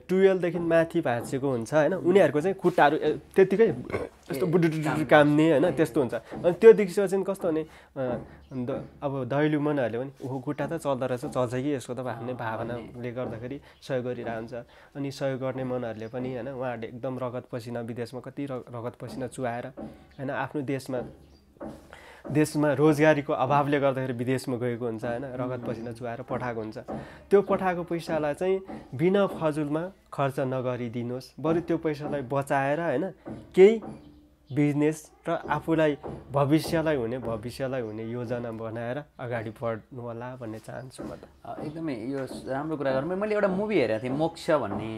[SPEAKER 2] टुवेल्भदेखि माथि भाँचेको हुन्छ होइन उनीहरूको चाहिँ खुट्टाहरू त्यत्तिकै यस्तो बुडुडु काम्ने होइन त्यस्तो हुन्छ अनि त्यो देखिसकेपछि चाहिँ कस्तो भने अब दैलो मनहरूले पनि ओहो खुट्टा त चल्दो रहेछ चल्छ कि यसको त भन्ने भावनाले गर्दाखेरि सहयोग गरिरहन्छ अनि सहयोग गर्ने मनहरूले पनि होइन उहाँहरूले एकदम रगत पसिना विदेशमा कति रगत पसिना चुहाएर होइन आफ्नो देशमा देशमा रोजगारीको अभावले गर्दाखेरि विदेशमा गएको हुन्छ होइन रगत पसिना चुहाएर पठाएको हुन्छ त्यो पठाएको पैसालाई चाहिँ बिना फजुलमा खर्च नगरिदिनुहोस् बरु त्यो पैसालाई बचाएर होइन केही बिजनेस र आफूलाई भविष्यलाई हुने भविष्यलाई हुने योजना बनाएर अगाडि बढ्नु होला भन्ने चाहन्छु म त
[SPEAKER 1] एकदमै यो राम्रो कुरा गर्नु मैले एउटा मुभी हेरेको थिएँ मोक्ष भन्ने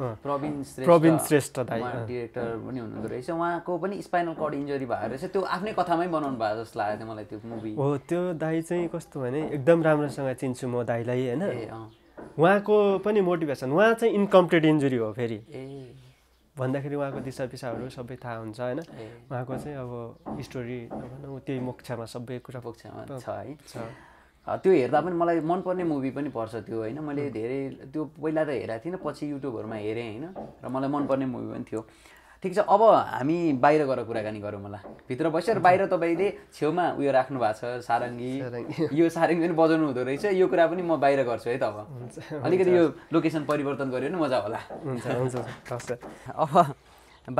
[SPEAKER 1] प्रवीण श्रेष्ठ प्रवीण श्रेष्ठ दाई डिरेक्टर पनि हुनुहुँदो रहेछ उहाँको पनि स्पाइनल कर्ड इन्जरी भएर रहेछ त्यो आफ्नै कथामै बनाउनु भएको जस्तो लागेको थियो मलाई त्यो मुभी हो
[SPEAKER 2] त्यो दाई चाहिँ कस्तो भने एकदम राम्रोसँग चिन्छु म दाईलाई होइन उहाँको पनि मोटिभेसन उहाँ चाहिँ इन्कम्प्लिट इन्जुरी हो फेरि भन्दाखेरि उहाँको पिसाहरू सबै थाहा हुन्छ होइन उहाँको चाहिँ अब स्टोरी त्यही मोक्षामा सबै कुरा मोक्षामा छ है त्यो हेर्दा
[SPEAKER 1] पनि मलाई मनपर्ने मुभी पनि पर्छ त्यो होइन मैले धेरै त्यो पहिला त हेरेको थिइनँ पछि युट्युबहरूमा हेरेँ होइन र मलाई मनपर्ने मुभी पनि थियो ठिक छ अब हामी बाहिर गएर कुराकानी गरौँ होला भित्र बसेर बाहिर तपाईँले छेउमा उयो राख्नु भएको छ सारङ्गी यो सारङ्गी पनि बजाउनु हुँदो रहेछ यो कुरा पनि म बाहिर गर्छु है त अब अलिकति यो लोकेसन परिवर्तन गऱ्यो भने मजा होला
[SPEAKER 3] अब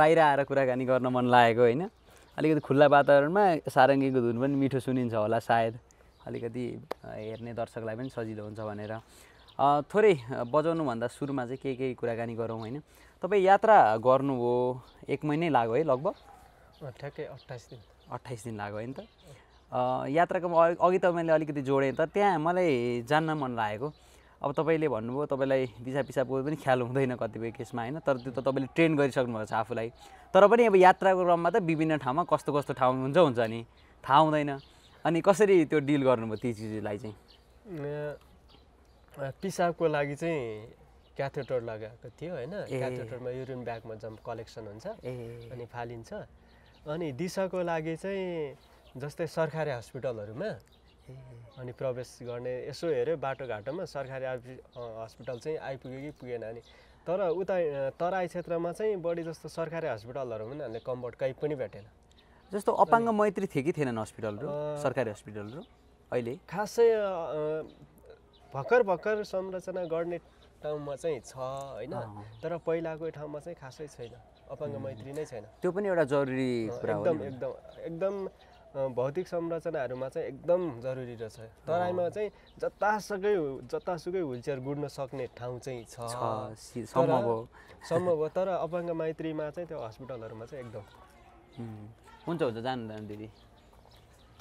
[SPEAKER 1] बाहिर आएर कुराकानी गर्न मन लागेको होइन अलिकति खुल्ला वातावरणमा सारङ्गीको धुन पनि मिठो सुनिन्छ होला सायद अलिकति हेर्ने दर्शकलाई पनि सजिलो हुन्छ भनेर थोरै बजाउनुभन्दा सुरुमा चाहिँ केही केही कुराकानी गरौँ होइन तपाईँ यात्रा गर्नुभयो एक महिनै लाग्यो है लगभग
[SPEAKER 2] ठ्याक्कै अट्ठाइस दिन
[SPEAKER 1] अट्ठाइस दिन लाग्यो होइन त यात्राको अघि त मैले अलिकति जोडेँ त त्यहाँ मलाई जान्न मन लागेको अब तपाईँले भन्नुभयो तपाईँलाई दिसा पिसाबको पनि ख्याल हुँदैन कतिपय केसमा होइन तर त्यो त तपाईँले ट्रेन गरिसक्नु भएको छ आफूलाई तर पनि अब यात्राको क्रममा त विभिन्न ठाउँमा कस्तो कस्तो ठाउँ हुन्छ हुन्छ नि थाहा हुँदैन अनि कसरी त्यो डिल गर्नुभयो ती चिजलाई चाहिँ
[SPEAKER 2] पिसाबको लागि चाहिँ क्याथेटर लगाएको थियो होइन क्याथेटरमा युरिन ब्यागमा जम्प कलेक्सन हुन्छ अनि फालिन्छ अनि दिशाको लागि चाहिँ जस्तै सरकारी हस्पिटलहरूमा अनि प्रवेश गर्ने यसो हेऱ्यो बाटोघाटोमा सरकारी हस्पिटल चाहिँ आइपुग्यो कि पुगेन अनि तर उता तराई क्षेत्रमा चाहिँ बढी जस्तो सरकारी हस्पिटलहरूमा हामीले कम्फर्ट कहीँ पनि भेटेन
[SPEAKER 1] जस्तो अपाङ्ग मैत्री थियो कि थिएनन् हस्पिटलहरू सरकारी हस्पिटलहरू अहिले खासै
[SPEAKER 2] भर्खर भर्खर संरचना गर्ने ठाउँमा चाहिँ छ होइन तर पहिलाको ठाउँमा चाहिँ खासै छैन अपाङ्ग मैत्री नै छैन
[SPEAKER 1] त्यो पनि एउटा जरुरी कुरा एकदम एकदम
[SPEAKER 2] एकदम भौतिक संरचनाहरूमा चाहिँ एकदम जरुरी रहेछ तराईमा चाहिँ जतासुकै जतासुकै हुलचेयर गुड्न सक्ने ठाउँ चाहिँ छ सम्भव सम्भव तर अपाङ्ग मैत्रीमा चाहिँ त्यो हस्पिटलहरूमा चाहिँ एकदम
[SPEAKER 1] हुन्छ हुन्छ जानु जानु दिदी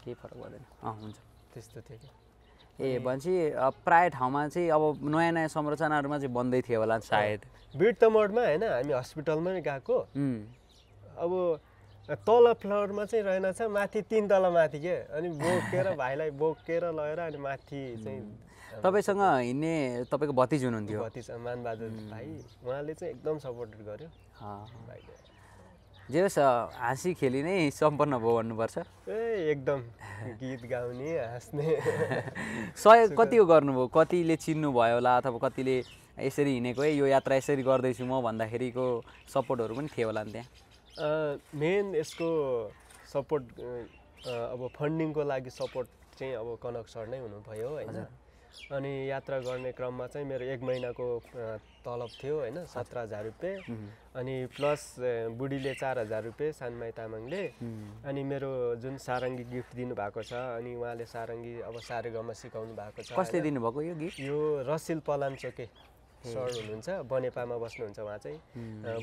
[SPEAKER 1] केही फरक पर्दैन अँ हुन्छ त्यस्तो थियो कि ए भनेपछि प्रायः ठाउँमा चाहिँ अब नयाँ नयाँ संरचनाहरूमा चाहिँ बन्दै थियो होला सायद बिड त मोडमा होइन हामी हस्पिटलमै गएको अब तल फ्लोरमा चाहिँ रहेन छ माथि
[SPEAKER 2] तिन तल माथि के अनि बोकेर भाइलाई बोकेर लगेर अनि माथि चाहिँ
[SPEAKER 1] तपाईँसँग हिँड्ने तपाईँको भतिज हुनुहुन्थ्यो
[SPEAKER 2] भतिज मानबहादुर भाइ उहाँले चाहिँ एकदम सपोर्ट गर्यो भाइले
[SPEAKER 1] जे होस् हाँसी खेली नै सम्पन्न भयो भन्नुपर्छ
[SPEAKER 2] ए एकदम गीत गाउने हाँस्ने सहयोग कति
[SPEAKER 1] गर्नुभयो कतिले चिन्नुभयो होला अथवा कतिले यसरी हिँडेको है यो यात्रा यसरी गर्दैछु म भन्दाखेरिको सपोर्टहरू पनि थियो होला नि
[SPEAKER 2] त्यहाँ मेन यसको सपोर्ट अब फन्डिङको लागि सपोर्ट चाहिँ अब कनक सर नै हुनुभयो होइन अनि यात्रा गर्ने क्रममा चाहिँ मेरो एक महिनाको तलब थियो होइन सत्र हजार रुपियाँ अनि प्लस बुढीले चार हजार रुपियाँ सानमाई तामाङले अनि मेरो जुन सारङ्गी गिफ्ट दिनुभएको छ अनि उहाँले सारङ्गी अब सारेगामा सिकाउनु भएको छ कसले दिनुभएको यो गिफ्ट यो रसिल चोके सर हुनुहुन्छ बनेपामा बस्नुहुन्छ उहाँ चाहिँ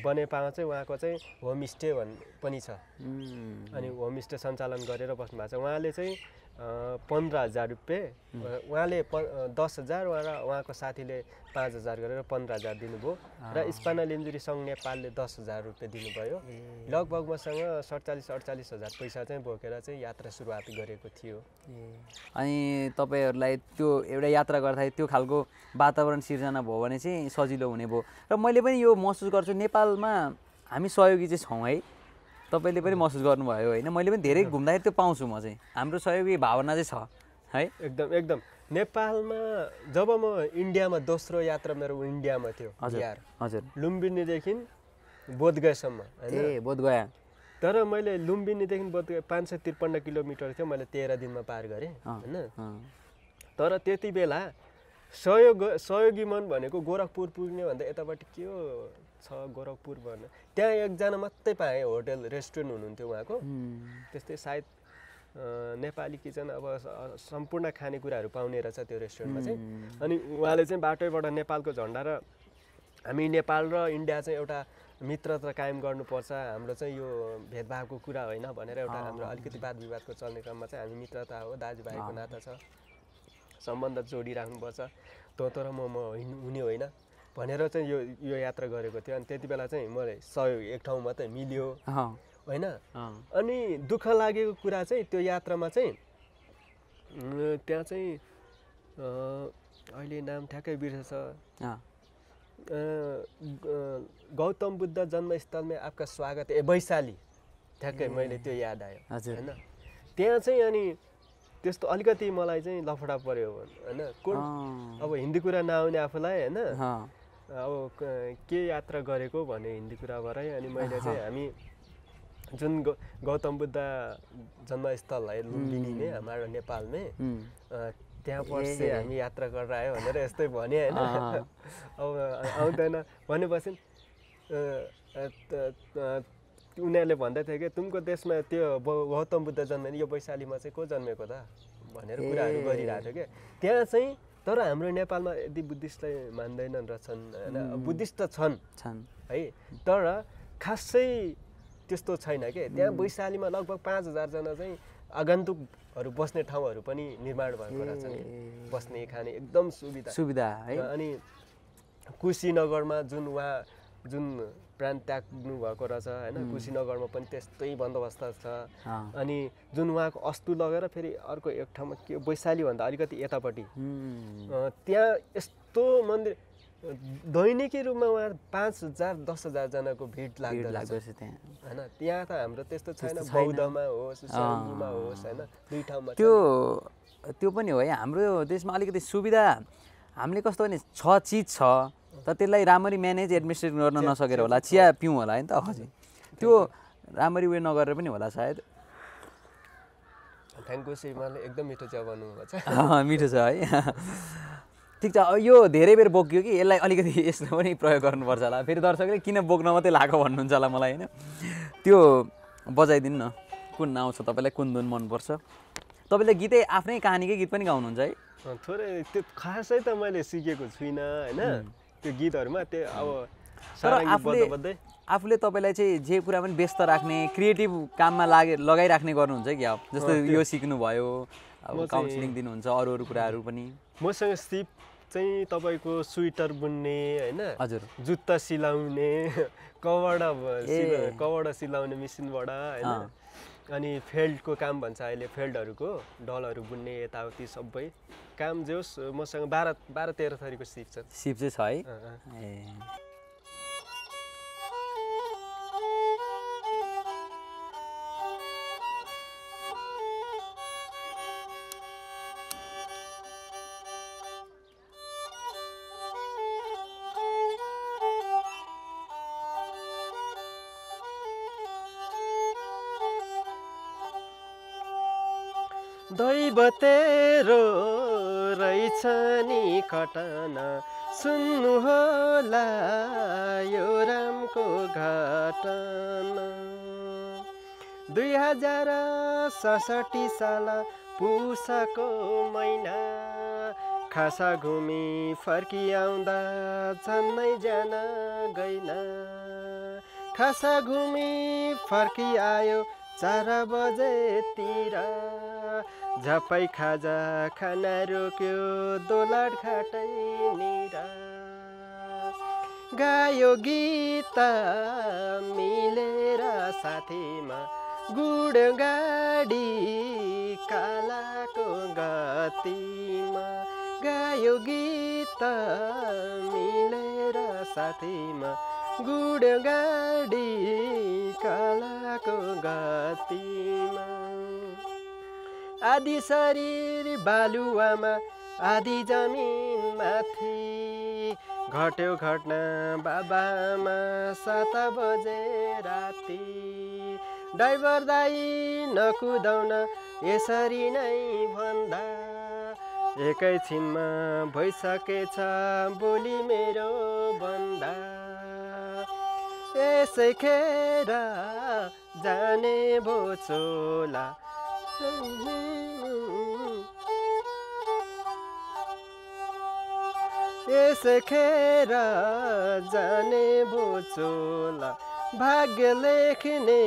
[SPEAKER 2] बनेपामा चाहिँ उहाँको चाहिँ होमस्टे भन् पनि छ अनि होमस्टे सञ्चालन गरेर बस्नु भएको छ उहाँले चाहिँ पन्ध्र हजार रुपियाँ उहाँले प दस हजार उहाँ र उहाँको साथीले पाँच हजार गरेर पन्ध्र हजार दिनुभयो र स्पाइनल इन्जुरी सङ्घ नेपालले दस हजार रुपियाँ दिनुभयो लगभग मसँग सडचालिस अडचालिस हजार पैसा चाहिँ बोकेर चाहिँ यात्रा सुरुवात गरेको थियो
[SPEAKER 1] अनि तपाईँहरूलाई त्यो एउटा यात्रा गर्दाखेरि त्यो खालको वातावरण सिर्जना भयो भने चाहिँ सजिलो हुने भयो र मैले पनि यो महसुस गर्छु नेपालमा हामी सहयोगी चाहिँ छौँ है तपाईँले पनि महसुस गर्नुभयो होइन मैले पनि धेरै घुम्दाखेरि त्यो पाउँछु म चाहिँ हाम्रो सहयोगी भावना चाहिँ छ है एकदम एकदम नेपालमा
[SPEAKER 2] जब म इन्डियामा दोस्रो यात्रा मेरो इन्डियामा थियो हजुर हजुर लुम्बिनीदेखि बोधगयासम्म ए बोधगया तर मैले लुम्बिनीदेखि बोधगया पाँच सय त्रिपन्न किलोमिटर थियो मैले तेह्र दिनमा पार गरेँ होइन तर त्यति बेला सहयोग सहयोगी मन भनेको गोरखपुर पुग्ने भन्दा यतापट्टि के हो छ गोरखपुर भन्ने त्यहाँ एकजना मात्रै पाएँ होटेल रेस्टुरेन्ट हुनुहुन्थ्यो उहाँको त्यस्तै सायद नेपाली किचन अब सम्पूर्ण खानेकुराहरू पाउने रहेछ त्यो रेस्टुरेन्टमा चाहिँ अनि उहाँले चाहिँ बाटैबाट नेपालको झन्डा र हामी नेपाल र इन्डिया चाहिँ एउटा मित्रता कायम गर्नुपर्छ हाम्रो चाहिँ यो भेदभावको कुरा होइन भनेर एउटा हाम्रो अलिकति वाद विवादको चल्ने क्रममा चाहिँ हामी मित्रता हो दाजुभाइको नाता छ सम्बन्ध जोडिराख्नुपर्छ तँ तर म म हुने होइन भनेर चाहिँ यो यो यात्रा गरेको थियो अनि त्यति बेला चाहिँ मलाई सहयोग एक ठाउँ मात्रै मिल्यो होइन अनि दुःख लागेको कुरा चाहिँ त्यो यात्रामा चाहिँ त्यहाँ चाहिँ अहिले नाम ठ्याक्कै बिर्सेछ गौतम बुद्ध जन्मस्थलमै आफ्का स्वागत ए वैशाली ठ्याक्कै मैले त्यो याद आयो होइन त्यहाँ चाहिँ अनि त्यस्तो अलिकति मलाई चाहिँ लफडा पऱ्यो होइन कुन अब हिन्दी कुरा नआउने आफूलाई होइन अब के यात्रा गरेको भन्ने हिन्दी कुरा गराएँ अनि मैले चाहिँ हामी जुन गौतम बुद्ध जन्मस्थल है लुम्बिनी नै हाम्रो नेपालमै त्यहाँ पर्छ हामी यात्रा गरेर आयो भनेर यस्तै भने होइन अब आउँदैन भनेपछि उनीहरूले भन्दै थियो कि तुमको देशमा त्यो गौतम बुद्ध जन्म यो वैशालीमा चाहिँ को जन्मेको त भनेर कुराहरू गरिरहेको थियो क्या त्यहाँ चाहिँ तर हाम्रो नेपालमा यदि बुद्धिस्टलाई मान्दैनन् र छन् होइन बुद्धिस्ट त छन् छन् है तर खासै त्यस्तो छैन के त्यहाँ वैशालीमा लगभग पाँच हजारजना चाहिँ आगन्तुकहरू बस्ने ठाउँहरू पनि निर्माण भएको रहेछ नि बस्ने खाने एकदम सुविधा सुविधा है अनि कुशीनगरमा जुन उहाँ जुन प्राण त्याग्नु भएको रहेछ होइन कुशीनगरमा पनि त्यस्तै बन्दोबस्त छ अनि जुन उहाँको अस्तु लगेर फेरि अर्को एक ठाउँमा के वैशालीभन्दा अलिकति यतापट्टि त्यहाँ यस्तो मन्दिर दैनिकी रूपमा उहाँ पाँच हजार दस हजारजनाको
[SPEAKER 1] भिड लाग्दो त्यहाँ होइन
[SPEAKER 2] त्यहाँ त हाम्रो त्यस्तो छैन बौद्धमा होस् होस् होइन दुई ठाउँमा त्यो
[SPEAKER 1] त्यो पनि हो है हाम्रो देशमा अलिकति सुविधा हामीले कस्तो भने छ चिज छ त त्यसलाई राम्ररी म्यानेज एडमिनिस्ट्रेट गर्न नसकेर होला चिया पिउँ होला होइन नि त हजुर त्यो राम्ररी उयो नगरेर पनि होला सायद
[SPEAKER 2] थ्याङ्कु श्रीमाले एकदम मिठो चिया बनाउनुभएको छ मिठो छ है
[SPEAKER 1] ठिक छ यो धेरै बेर बोक्यो कि यसलाई अलिकति यसले पनि प्रयोग गर्नुपर्छ होला फेरि दर्शकले किन बोक्न मात्रै लागेको भन्नुहुन्छ होला मलाई होइन त्यो बजाइदिनु न कुन आउँछ तपाईँलाई कुन धुन मनपर्छ तपाईँले गीतै आफ्नै कहानीकै गीत पनि गाउनुहुन्छ
[SPEAKER 2] है थोरै त्यो खासै त मैले सिकेको छुइनँ होइन त्यो गीतहरूमा त्यो अब आफूले
[SPEAKER 1] आफूले तपाईँलाई चाहिँ जे कुरा पनि व्यस्त राख्ने क्रिएटिभ काममा लागे लगाइराख्ने गर्नुहुन्छ कि अब जस्तो यो सिक्नुभयो अब काउन्सिलिङ दिनुहुन्छ अरू अरू कुराहरू पनि मसँग सिप
[SPEAKER 2] चाहिँ तपाईँको स्वेटर बुन्ने होइन हजुर जुत्ता सिलाउने कवडा कवडा सिलाउने मेसिनबाट होइन अनि फिल्डको काम भन्छ अहिले फिल्डहरूको डलहरू बुन्ने यताउति सबै काम जे होस् मसँग बाह्र बाह्र तेह्र थरीको सिप छ
[SPEAKER 1] सिप चाहिँ छ है ए
[SPEAKER 4] दैवतेरो रहेछ नि घटना होला यो रामको घटना दुई हजार सडसठी साल पुसको महिना खासा घुमी फर्किआउँदा झन्नै जान गइन खासा घुमी फर्किआयो चार बजेतिर झपाइ खाजा खाना रोक्यो दोलाड खाटै निरा गायो गीत मिलेर साथीमा गुड गाडी कालाको गतिमा गायो गीत मिलेर साथीमा गुड गाडी कालाको गतिमा आदि शरीर बालुवामा आदि जमिन माथि घट्यो घटना बाबामा सात बजे राति ड्राइभर दाई नकुदाउन यसरी नै भन्दा एकैछिनमा भइसकेछ बोली मेरो भन्दा यसै खेर जाने भो खेर जाने बोचोला भाग्य लेख्ने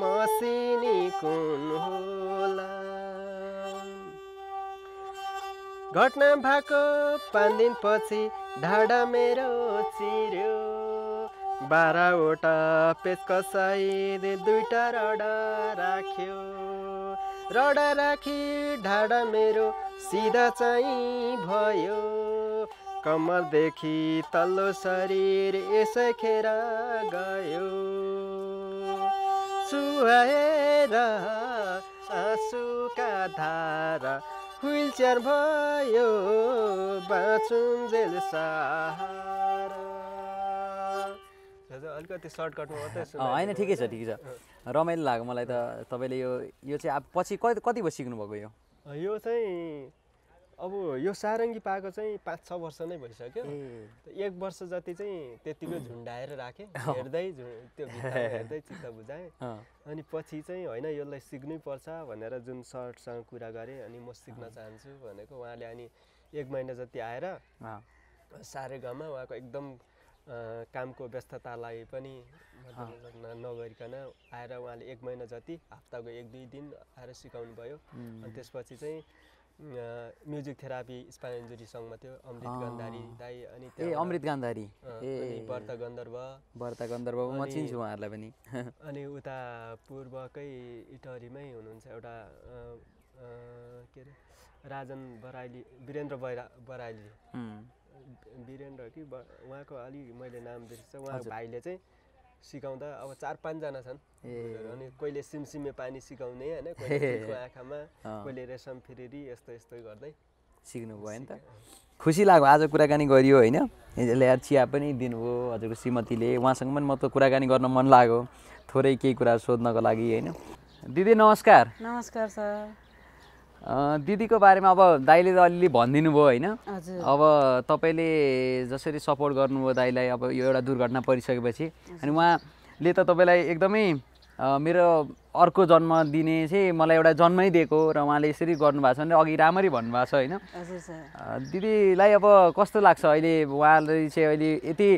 [SPEAKER 4] मसिनी कुन होला घटना भएको पाँच दिनपछि ढाडा मेरो चिर्यो बाह्रवटा पेसको साइद दुईवटा रड राख्यो रड राखी ढाडा मेरो सिधा चाहिँ भयो कमरदेखि तल्लो शरीर यसै खेर गयो सुहाएर आँसुका धारा चेयर भयो बाँचुन्जेल सहारा
[SPEAKER 2] अलिकति सर्टकटमा मात्रै होइन ठिकै छ ठिकै छ
[SPEAKER 1] रमाइलो लाग्यो मलाई त तपाईँले यो यो चाहिँ अब पछि कति कति भयो सिक्नुभएको यो
[SPEAKER 2] यो चाहिँ अब यो सारङ्गी पाएको चाहिँ पाँच छ वर्ष नै भइसक्यो एक वर्ष जति चाहिँ त्यतिकै झुन्डाएर राखेँ हेर्दै त्यो हेर्दै चित्त बुझाएँ अनि पछि चाहिँ होइन यसलाई सिक्नै पर्छ भनेर जुन सरसँग कुरा गरेँ अनि म सिक्न चाहन्छु भनेको उहाँले अनि एक महिना जति आएर सारेगामा उहाँको एकदम कामको व्यस्ततालाई पनि नगरिकन आएर उहाँले एक महिना जति हप्ताको एक दुई दिन आएर सिकाउनु भयो अनि त्यसपछि चाहिँ म्युजिक थेरापी स्पाइन इन्जुरी सङ्घमा थियो अमृत गन्धारी दाई अनि ए अमृत गन्धारी ए व्रत गन्धर्व व्रत गन्धर्व म चिन्छु उहाँहरूलाई पनि अनि उता पूर्वकै इटहरीमै हुनुहुन्छ एउटा के अरे राजन बराइली वीरेन्द्र बैरा बराइली वीरेन्द्र कि उहाँको अलि मैले नाम बिर्सेँ उहाँको भाइले चाहिँ सिकाउँदा अब चार पाँचजना छन् अनि कहिले सिमसिमे पानी सिकाउने होइन कहिले आँखामा कहिले रेशम फिरेरी यस्तो यस्तो गर्दै
[SPEAKER 1] सिक्नु भयो नि त खुसी लाग्यो आज कुराकानी गरियो होइन यसले चिया पनि दिनुभयो हजुरको श्रीमतीले उहाँसँग पनि म त कुराकानी गर्न मन लाग्यो थोरै केही कुरा सोध्नको लागि होइन दिदी नमस्कार
[SPEAKER 3] नमस्कार सर
[SPEAKER 1] दिदीको बारेमा अब दाइले त अलिअलि भनिदिनु भयो होइन अब तपाईँले जसरी सपोर्ट गर्नुभयो दाइलाई अब यो एउटा दुर्घटना परिसकेपछि अनि उहाँले त तपाईँलाई एकदमै मेरो अर्को जन्म दिने चाहिँ मलाई एउटा जन्मै दिएको र उहाँले यसरी गर्नुभएको छ भने अघि राम्ररी भन्नुभएको छ होइन दिदीलाई अब कस्तो लाग्छ अहिले उहाँले चाहिँ अहिले यति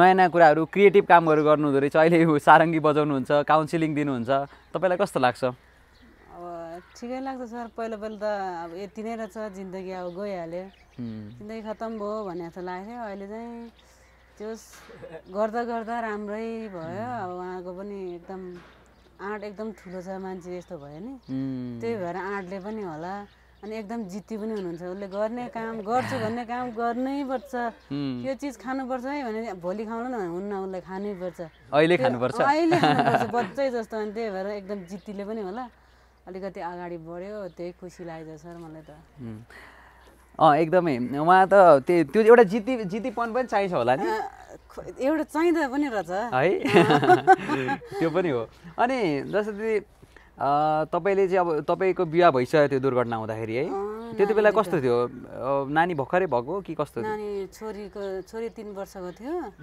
[SPEAKER 1] नयाँ नयाँ कुराहरू क्रिएटिभ कामहरू गर्नुहुँदो रहेछ अहिले सारङ्गी बजाउनुहुन्छ काउन्सिलिङ दिनुहुन्छ तपाईँलाई कस्तो लाग्छ
[SPEAKER 3] ठिकै लाग्छ सर पहिला पहिला त अब यति नै रहेछ जिन्दगी अब गइहाल्यो जिन्दगी खत्तम भयो भने जस्तो लाग्थ्यो अहिले चाहिँ त्यो गर्दा गर्दा राम्रै भयो अब उहाँको पनि एकदम आँट एकदम ठुलो छ मान्छे यस्तो भयो नि त्यही भएर आँटले पनि होला अनि एकदम जित्ती पनि हुनुहुन्छ उसले गर्ने काम गर्छु भन्ने काम गर्नै गर्नैपर्छ यो चिज खानुपर्छ है भने भोलि खाउनु न हुन्न उसलाई खानैपर्छ अहिले खानुपर्छ अहिले खानुपर्छ बच्चै जस्तो अनि त्यही भएर एकदम जित्तीले पनि होला अलिकति अगाडि बढ्यो त्यही खुसी लागेको छ सर मलाई त
[SPEAKER 1] अँ एकदमै उहाँ त त्यो त्यो एउटा जिती जितीपन पनि चाहिन्छ होला नि
[SPEAKER 3] एउटा चाहिँदा पनि रहेछ
[SPEAKER 1] है त्यो पनि हो अनि जस्तै तपाईँले चाहिँ अब तपाईँको बिहा भइसक्यो त्यो दुर्घटना हुँदाखेरि है त्यति बेला कस्तो थियो नानी भर्खरै भएको कि कस्तो
[SPEAKER 3] नानी छोरीको छोरी तिन वर्षको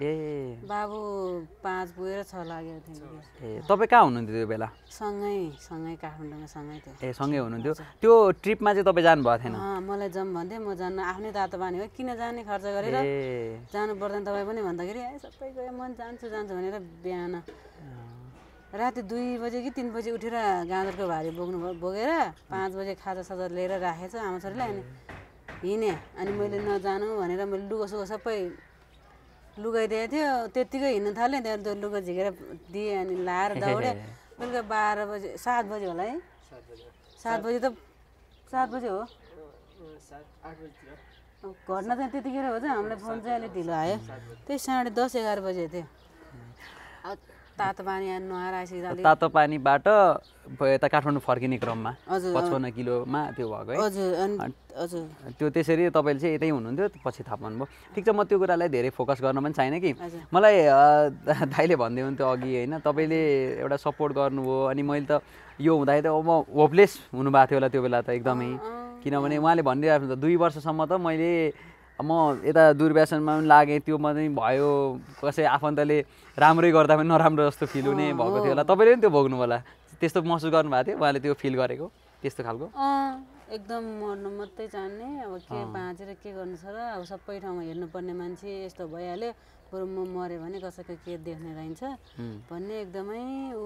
[SPEAKER 3] थियो ए बाबु पाँच गएर छ लागेको थियो ए
[SPEAKER 1] तपाईँ कहाँ हुनुहुन्थ्यो त्यो बेला
[SPEAKER 3] सँगै सँगै काठमाडौँमा सँगै थियो ए
[SPEAKER 1] सँगै हुनुहुन्थ्यो त्यो ट्रिपमा चाहिँ तपाईँ जानुभएको थिएन
[SPEAKER 3] मलाई जाऊँ भन्थेँ म जान्न आफ्नै तातो पानी हो किन जाने खर्च गरेर जानु पर्दैन तपाईँ पनि भन्दाखेरि सबै गयो म जान्छु जान्छु भनेर बिहान राति दुई बजे कि तिन बजे उठेर गाँदरको भारी बोक्नु बोकेर पाँच बजे खाजा साजा लिएर राखेको छ आमा छोरीलाई अनि हिँडेँ अनि मैले नजानु भनेर मैले लुगासुगा सबै लुगाइदिएको थियो त्यत्तिकै हिँड्नु थालेँ त्यहाँबाट त्यो लुगा झिकेर दिएँ अनि लाएर दौडेँ बेलुका बाह्र बजे सात बजे होला है सात बजे त सात बजे हो घटना चाहिँ त्यतिखेर हो त हामीलाई फोन चाहिँ अलिक ढिलो आयो त्यही साढे दस एघार बजे थियो तातो पानी तातो
[SPEAKER 1] पानीबाट यता काठमाडौँ फर्किने क्रममा पचपन्न किलोमा त्यो भएको है त्यो त्यसरी तपाईँले चाहिँ यतै हुनुहुन्थ्यो पछि थाहा पाउनुभयो ठिक छ म त्यो कुरालाई धेरै फोकस गर्न पनि छैन कि मलाई दाइले भनिदियो हुन्थ्यो अघि होइन तपाईँले एउटा सपोर्ट गर्नुभयो अनि मैले त यो हुँदाखेरि त म होपलेस हुनुभएको थियो होला त्यो बेला त एकदमै किनभने उहाँले भनिरहेको दुई वर्षसम्म त मैले म यता दुर्व्यासनमा पनि लागेँ त्यो पनि भयो कसै आफन्तले राम्रै गर्दा पनि नराम्रो जस्तो फिल हुने भएको थियो होला तपाईँले पनि त्यो भोग्नु होला त्यस्तो महसुस गर्नुभएको थियो उहाँले त्यो फिल गरेको
[SPEAKER 3] त्यस्तो खालको एकदम मर्नु मात्रै जान्ने अब के बाँचेर के गर्नु छ र अब सबै ठाउँमा हेर्नुपर्ने मान्छे यस्तो भइहाल्यो बरु म मऱ्यो भने कसैको के देख्ने रहन्छ भन्ने एकदमै ऊ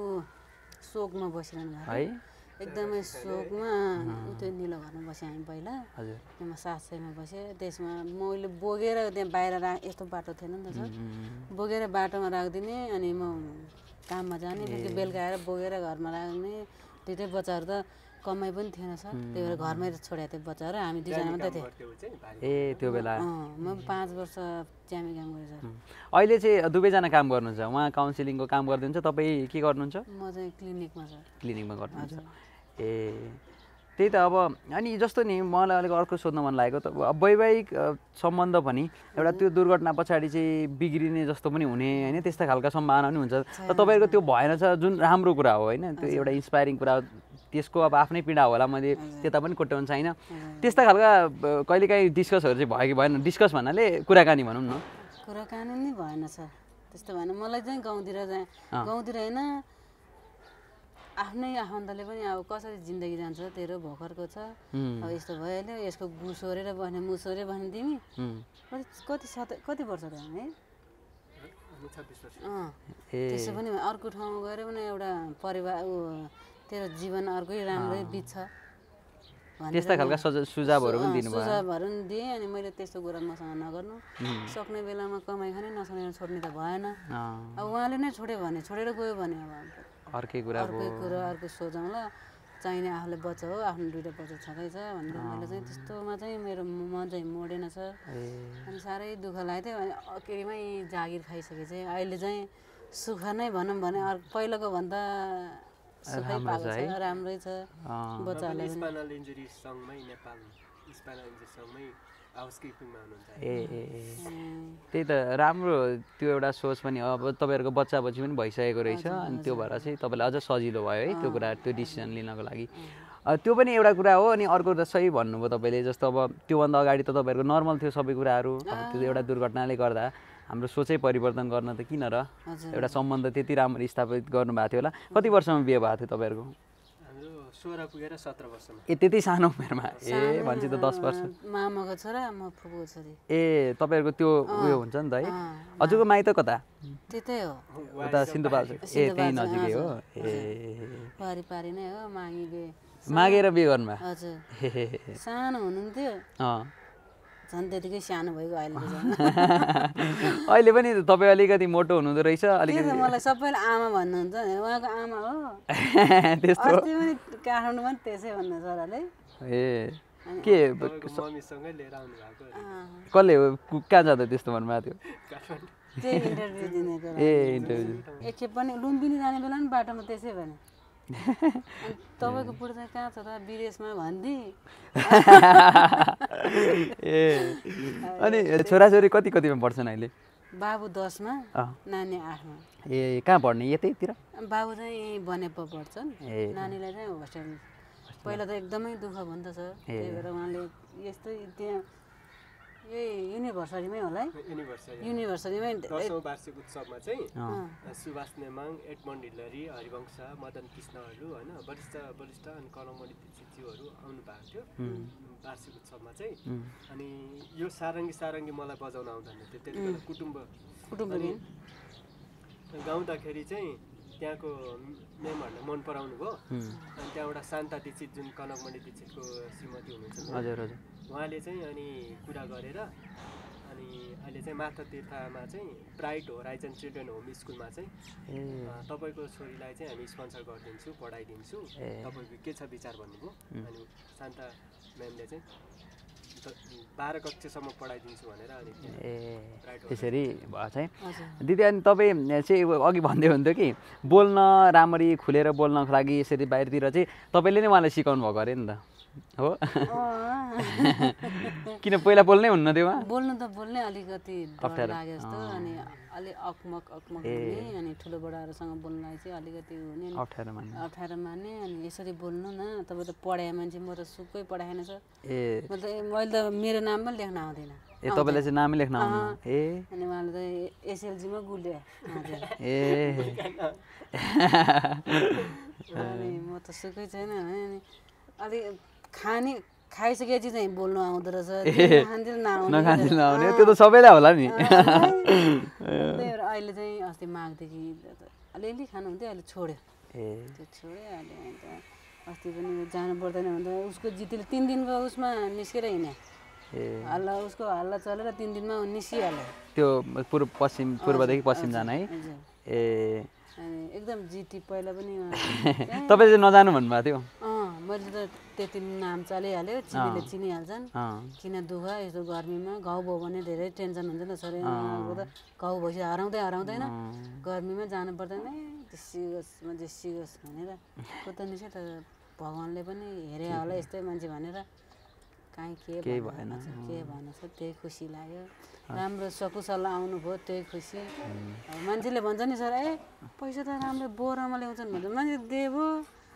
[SPEAKER 3] शोकमा बसिरहनु भएको है एकदमै सोखमा त्यो निलो घरमा बस्यौँ हामी पहिला त्यहाँ सात सयमा बसेँ त्यसमा मैले बोगेर त्यहाँ बाहिर राख यस्तो बाटो थिएन नि त सर बोकेर बाटोमा राखिदिने अनि म काममा जाने त्यो बेलुका आएर बोकेर घरमा राख्ने त्यही बच्चाहरू त कमाइ पनि थिएन सर त्यही भएर घरमै छोडेको थियो बच्चाहरू हामी दुईजना मात्रै थियो
[SPEAKER 1] ए त्यो बेला
[SPEAKER 3] म पाँच वर्ष च्यामी काम गरेँ सर
[SPEAKER 1] अहिले चाहिँ दुवैजना काम गर्नुहुन्छ उहाँ काउन्सिलिङको काम गरिदिन्छ तपाईँ के गर्नुहुन्छ
[SPEAKER 3] म चाहिँ क्लिनिकमा छ
[SPEAKER 1] क्लिनिकमा गर्नुहुन्छ ए त्यही त अब अनि जस्तो नि मलाई अलिक अर्को सोध्न मन लागेको त अब वैवाहिक सम्बन्ध पनि एउटा त्यो दुर्घटना पछाडि चाहिँ बिग्रिने जस्तो पनि हुने होइन त्यस्तो खालको सम्भावना पनि हुन्छ तर तपाईँहरूको त्यो भएन छ जुन राम्रो कुरा हो होइन त्यो एउटा इन्सपायरिङ कुरा हो त्यसको अब आफ्नै पीडा होला मैले त्यता पनि कोट्याउनु छैन त्यस्तो खालका कहिलेकाहीँ डिस्कसहरू चाहिँ भयो कि भएन डिस्कस भन्नाले कुराकानी भनौँ न
[SPEAKER 3] कुराकानी नै भएन छ त्यस्तो भएन मलाई चाहिँ गाउँतिर गाउँतिर होइन आफ्नै आफन्तले पनि अब कसरी जिन्दगी जान्छ तेरो भोखरको छ अब यस्तो भइहाल्यो यसको गु सोरेर भने मु सोरे भने तिमी कति सत कति वर्ष त है त्यसो पनि अर्को ठाउँमा गएर पनि एउटा परिवार ऊ तेरो जीवन अर्कै राम्रै बित्छ त्यस्ता खालका सुझावहरू पनि सुझावहरू पनि दिएँ अनि मैले त्यस्तो कुरा मसँग नगर्नु सक्ने बेलामा कमाइ खाने नसक्ने छोड्ने त भएन अब उहाँले नै छोड्यो भने छोडेर गयो भने अब
[SPEAKER 1] अर्कै कुरा अर्कै कुरो अर्को
[SPEAKER 3] सोचौँला चाहिने आफूले बच्चा हो आफ्नो दुइटा बच्चा छ भनेर मैले चाहिँ त्यस्तोमा चाहिँ मेरो मन चाहिँ मोडेन छ अनि साह्रै दुःख लागेको थियो अनि केहीमै जागिर खाइसके चाहिँ अहिले चाहिँ सुख नै भनौँ भने अर्को पहिलाको भन्दा राम्रै छ बच्चाहरूले
[SPEAKER 2] ए ए ए
[SPEAKER 1] mm. त्यही त राम्रो त्यो एउटा सोच पनि अब तपाईँहरूको बच्चा बच्ची पनि भइसकेको रहेछ अनि त्यो भएर चाहिँ तपाईँलाई अझ सजिलो भयो है त्यो कुरा त्यो डिसिजन mm. लिनको लागि mm. त्यो पनि एउटा कुरा हो अनि अर्को त सही भन्नुभयो तपाईँले जस्तो अब त्योभन्दा अगाडि त तपाईँहरूको नर्मल थियो सबै कुराहरू अब ah. त्यो एउटा दुर्घटनाले गर्दा हाम्रो सोचै परिवर्तन गर्न त किन र एउटा सम्बन्ध त्यति राम्रो स्थापित गर्नुभएको थियो होला कति वर्षमा बिहे भएको थियो तपाईँहरूको
[SPEAKER 3] सोह्र पुगेर सत्र वर्षमा ए
[SPEAKER 1] त्यति सानो उमेरमा ए भन्छ त दस वर्ष
[SPEAKER 3] मामाको छोरा म फुपूको छोरी
[SPEAKER 1] ए तपाईँहरूको त्यो उयो हुन्छ नि त है हजुरको माइत कता
[SPEAKER 3] त्यतै हो उता सिन्धुपाल्चोक ए त्यही नजिकै हो ए पारी नै हो मागेर
[SPEAKER 1] बिहे गर्नुभयो हजुर
[SPEAKER 3] सानो हुनुहुन्थ्यो झन् त्यतिकै सानो भइगयो अहिले
[SPEAKER 1] अहिले पनि तपाईँ अलिकति मोटो हुनुहुँदो रहेछ अलिकति मलाई
[SPEAKER 3] सबैले आमा भन्नुहुन्छ उहाँको आमा हो त्यस्तो पनि काठमाडौँमा पनि त्यसै भन्नु छोराले
[SPEAKER 1] ए के कसले हो कहाँ जाँदा त्यस्तो
[SPEAKER 3] भन्नुभएको थियो ए इन्टरभ्यू एकखेप पनि लुम्बिनी जाने बेला पनि बाटोमा त्यसै भने तपाईँको पुर्जा कहाँ छ र विदेशमा भन्दी
[SPEAKER 1] ए अनि छोराछोरी कति कतिमा पढ्छन् अहिले
[SPEAKER 3] बाबु दसमा नानी आठमा
[SPEAKER 1] ए कहाँ पढ्ने यतैतिर
[SPEAKER 3] बाबु चाहिँ यहीँ पढ्छन् नानीलाई चाहिँ होस्टेल पहिला त एकदमै दुःख भन्दछ त्यही भएर उहाँले यस्तै त्यहाँ युनिभर्सरीमै होला है युनिभर्सरीमै वार्षिक
[SPEAKER 2] उत्सवमा चाहिँ सुभाष नेमाङ एडमन्ड हिलरी हरिवंश मदन कृष्णहरू होइन वरिष्ठ वरिष्ठ अनि कलमणि चिच्यूहरू आउनु भएको थियो वार्षिक उत्सवमा चाहिँ अनि यो सारङ्गी सारङ्गी मलाई बजाउन आउँदैन थियो त्यति बेला कुटुम्ब कुटुम्ब गाउँदाखेरि चाहिँ त्यहाँको म्यामहरूले मन पराउनु भयो अनि त्यहाँबाट शान्ता दीक्षित जुन कनकमणि दीक्षितको श्रीमती हुनुहुन्छ हजुर हजुर उहाँले चाहिँ अनि कुरा गरेर अनि अहिले चाहिँ माथा तीर्थमा चाहिँ ब्राइट होराइजन चिल्ड्रेन होम स्कुलमा चाहिँ तपाईँको छोरीलाई चाहिँ हामी स्पोन्सर गरिदिन्छु पढाइदिन्छु तपाईँको के छ विचार भन्नुभयो अनि शान्ता म्यामले चाहिँ बाह्र कक्षासम्म पढाइदिन्छु भनेर
[SPEAKER 1] अनि त्यसरी भयो है दिदी अनि तपाईँ चाहिँ अघि भन्दै हुन्थ्यो कि बोल्न राम्ररी खुलेर बोल्नको लागि यसरी बाहिरतिर चाहिँ तपाईँले नै उहाँलाई सिकाउनु भएको अरे नि त हो
[SPEAKER 3] किन पहिला बोल्नै हुन्न त्यो बोल्नु त बोल्ने अलिकति डर लागे जस्तो अनि अलिक अकमक अकमक हुने अनि ठुलो बडाहरूसँग बोल्नलाई चाहिँ अलिकति हुने अप्ठ्यारो मान्ने अप्ठ्यारो मान्ने अनि यसरी बोल्नु न तपाईँ त पढाए मान्छे म त सुकै पढाएन सर ए म त मैले त मेरो नाम पनि लेख्न आउँदैन ए तपाईँलाई चाहिँ नामै लेख्न आउनु ए अनि उहाँले त एसएलजीमा गुल्यो ए अनि म त सुकै छैन भने अनि अलिक खाने खाइसकेपछि चाहिँ बोल्नु आउँदो रहेछ नआउने त्यो
[SPEAKER 1] त सबैलाई होला नि त्यही भएर
[SPEAKER 3] अहिले चाहिँ अस्ति माघदेखि अलिअलि खानुहुन्थ्यो अहिले छोड्यो त्यो छोड्यो अहिले अन्त अस्ति पनि जानु पर्दैन भन्दा उसको जितले तिन दिनको उसमा निस्केर हिँड्यो हल्ला उसको हल्ला चलेर तिन दिनमा निस्किहाल्यो
[SPEAKER 1] त्यो पूर्व पश्चिम पूर्वदेखि पश्चिम जान है ए
[SPEAKER 3] एकदम जिटी पहिला पनि तपाईँ चाहिँ
[SPEAKER 1] नजानु भन्नुभएको
[SPEAKER 3] थियो मैले त त्यति नाम चलिहाल्यो चिनीले चिनिहाल्छन् किन दुःख यस्तो गर्मीमा घाउ भयो भने धेरै टेन्सन हुन्छ नि त छोरी त घाउ भएपछि हराउँदै हराउँदैन गर्मीमा जानु पर्दैन जेसियोस् जेसियोस् भनेर त छ त भगवान्ले पनि हेरे होला यस्तै मान्छे भनेर कहीँ के के भएन के भएन छ त्यही खुसी लाग्यो राम्रो सकुसल्ला आउनुभयो त्यही खुसी मान्छेले भन्छ नि सर ए पैसा त राम्रो बोरामा ल्याउँछन् भन्छ मान्छे देव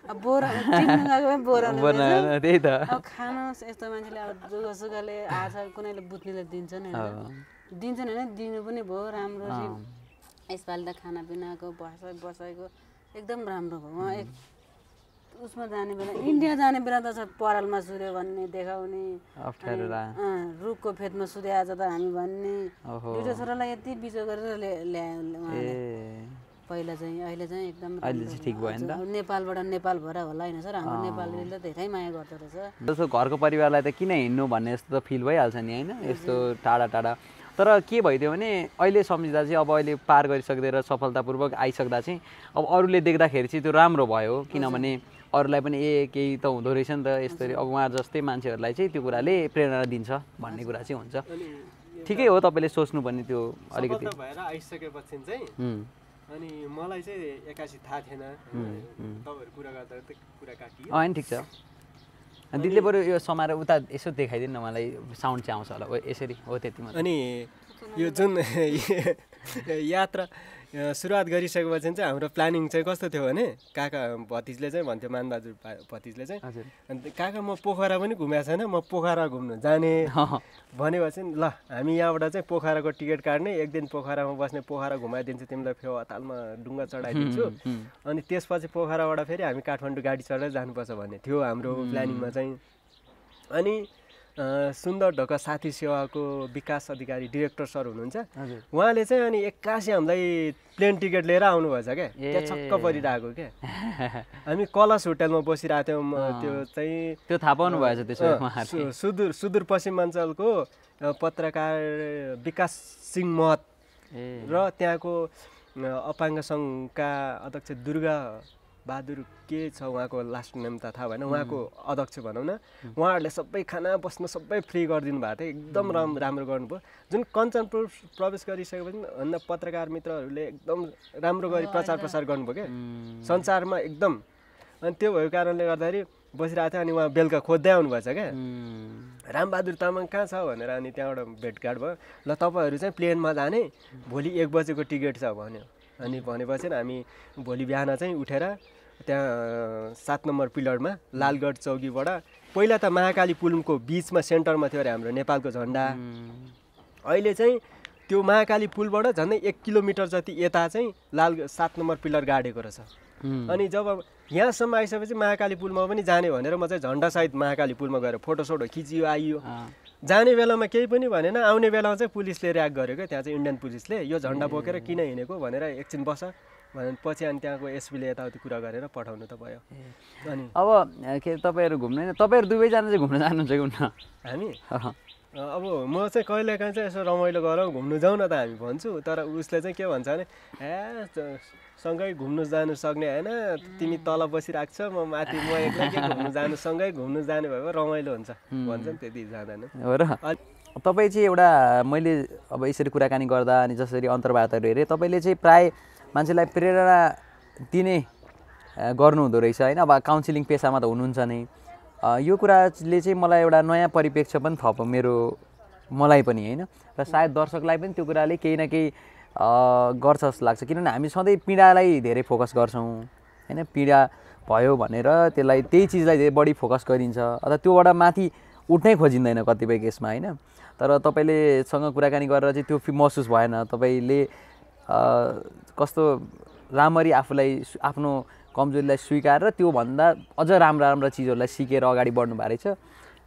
[SPEAKER 3] त्यही त खानुहोस् यस्तो मान्छेले अब जोगासुगाले आज कुनैले बुझ्नेले दिन्छन् होइन दिन्छन् होइन दिनु पनि भयो राम्रो यसपालि त खानापिनाको बसाइ बसाइको एकदम राम्रो भयो एक mm. उसमा जाने बेला इन्डिया जाने बेला त छ परालमा सुर्यो भन्ने देखाउने रुखको फेदमा सुर्य आज त हामी भन्ने
[SPEAKER 1] दुइटा छोरालाई
[SPEAKER 3] यति बिजो गरेर ल्यायो पहिला चाहिँ अहिले चाहिँ एकदम अहिले चाहिँ ठिक भयो नि त नेपालबाट नेपाल भएर होला होइन सर हाम्रो नेपालीले त धेरै माया गर्दो रहेछ
[SPEAKER 1] जस्तो घरको परिवारलाई त किन हिँड्नु भन्ने जस्तो त फिल भइहाल्छ नि होइन यस्तो टाढा टाढा तर के भइदियो भने अहिले सम्झिँदा चाहिँ अब अहिले पार गरिसक्दै र सफलतापूर्वक आइसक्दा चाहिँ अब अरूले देख्दाखेरि चाहिँ त्यो राम्रो भयो किनभने अरूलाई पनि ए केही त हुँदो रहेछ नि त यस्तरी अब उहाँ जस्तै मान्छेहरूलाई चाहिँ त्यो कुराले प्रेरणा दिन्छ भन्ने कुरा चाहिँ हुन्छ ठिकै हो तपाईँले सोच्नुपर्ने त्यो अलिकति
[SPEAKER 2] भएर आइसकेपछि चाहिँ अनि मलाई चाहिँ एक्कासी थाहा थिएन तपाईँहरू कुरा गर्दा त कुरा काटियो होइन ठिक छ
[SPEAKER 1] दिदीले बरु यो समाएर उता यसो देखाइदिनु न मलाई साउन्ड चाहिँ आउँछ होला यसरी हो त्यति अनि यो जुन यात्रा सुरुवात गरिसकेपछि चाहिँ
[SPEAKER 2] हाम्रो प्लानिङ चाहिँ कस्तो थियो भने काका भतिजले चाहिँ भन्थ्यो मान मानबहादुर भतिजले चाहिँ अन्त काका म पोखरा पनि घुमेको छैन म पोखरा घुम्नु जाने भनेपछि ल हामी यहाँबाट चाहिँ पोखराको टिकट काट्ने एक दिन पोखरामा बस्ने पोखरा घुमाइदिन्छु तिमीलाई फेवा हतालमा डुङ्गा चढाइदिन्छु अनि त्यसपछि पोखराबाट फेरि हामी काठमाडौँ गाडी चढेर जानुपर्छ भन्ने थियो हाम्रो प्लानिङमा चाहिँ अनि सुन्दर ढक साथी सेवाको विकास अधिकारी डिरेक्टर सर हुनुहुन्छ उहाँले चाहिँ अनि एक्कासी हामीलाई प्लेन टिकट लिएर आउनुभएछ क्या त्यहाँ छक्क परिरहेको
[SPEAKER 1] क्या
[SPEAKER 2] हामी कलस होटेलमा बसिरहेको थियौँ त्यो चाहिँ त्यो थाहा पाउनु भएछ त्यसो सुदूर सुदूरपश्चिमाञ्चलको पत्रकार विकास सिंह महत र त्यहाँको अपाङ्ग सङ्घका अध्यक्ष दुर्गा बहादुर के छ उहाँको लास्ट नेम त थाहा भएन उहाँको अध्यक्ष भनौँ न उहाँहरूले सबै खाना बस्नु सबै फ्री गरिदिनु भएको थियो एकदम राम राम्रो गर्नुभयो जुन कञ्चनपुर प्रवेश गरिसकेपछि भन्दा पत्रकार मित्रहरूले एकदम राम्रो गरी प्रचार प्रसार गर्नुभयो क्या संसारमा एकदम अनि त्यो भएको कारणले गर्दाखेरि बसिरहेको थियो अनि उहाँ बेलुका खोज्दै आउनुभएछ क्या रामबहादुर तामाङ कहाँ छ भनेर अनि त्यहाँबाट भेटघाट भयो ल तपाईँहरू चाहिँ प्लेनमा जाने भोलि एक बजेको टिकट छ भन्यो अनि भनेपछि हामी भोलि बिहान चाहिँ उठेर त्यहाँ सात नम्बर पिलरमा लालगढ चौकीबाट पहिला त महाकाली पुलको बिचमा सेन्टरमा थियो अरे हाम्रो नेपालको झन्डा अहिले चाहिँ त्यो महाकाली पुलबाट झन्डै एक किलोमिटर जति यता चाहिँ लाल सात नम्बर पिलर गाडेको रहेछ अनि जब यहाँसम्म आइसकेपछि महाकाली पुलमा पनि जाने भनेर म चाहिँ झन्डासहित महाकाली पुलमा गएर फोटोसोटो खिचियो आइयो जाने बेलामा केही पनि भनेन आउने बेलामा चाहिँ पुलिसले ऱ्याक गरेको त्यहाँ चाहिँ इन्डियन पुलिसले यो झन्डा बोकेर किन हिँडेको भनेर एकछिन बस भने पछि अनि त्यहाँको एसपीले यताउति कुरा गरेर पठाउनु त भयो
[SPEAKER 1] अनि अब के तपाईँहरू घुम्ने तपाईँहरू दुवैजना चाहिँ घुम्न जानुहुन्छ कि हुन्न हामी
[SPEAKER 2] अब म चाहिँ कहिलेकाहीँ चाहिँ यसो रमाइलो गरौँ घुम्नु जाउँ न त हामी भन्छु तर उसले चाहिँ के भन्छ भने ए सँगै घुम्नु जानु सक्ने होइन तिमी तल बसिरहेको छ म माथि म एक्लै घुम्नु जानु सँगै घुम्नु जानु भयो रमाइलो हुन्छ भन्छ नि त्यति जाँदैन हो र
[SPEAKER 1] तपाईँ चाहिँ एउटा मैले अब यसरी कुराकानी गर्दा अनि जसरी अन्तर्वार्ताहरू हेरेँ तपाईँले चाहिँ प्रायः मान्छेलाई प्रेरणा दिने गर्नुहुँदो रहेछ होइन अब काउन्सिलिङ पेसामा त हुनुहुन्छ नै यो कुराले चाहिँ मलाई एउटा नयाँ परिप्रेक्ष्य पनि थप मेरो मलाई पनि होइन र सायद दर्शकलाई पनि त्यो कुराले केही न केही गर्छ जस्तो लाग्छ किनभने हामी सधैँ पीडालाई धेरै फोकस गर्छौँ होइन पीडा भयो भनेर त्यसलाई त्यही चिजलाई धेरै बढी फोकस गरिन्छ अथवा त्योबाट माथि उठ्नै खोजिँदैन कतिपय केसमा होइन तर तपाईँलेसँग कुराकानी गरेर चाहिँ त्यो महसुस भएन तपाईँले कस्तो राम्ररी आफूलाई आफ्नो कमजोरीलाई स्वीकार र त्योभन्दा अझ राम्रा राम्रा चिजहरूलाई सिकेर अगाडि बढ्नु भएको रहेछ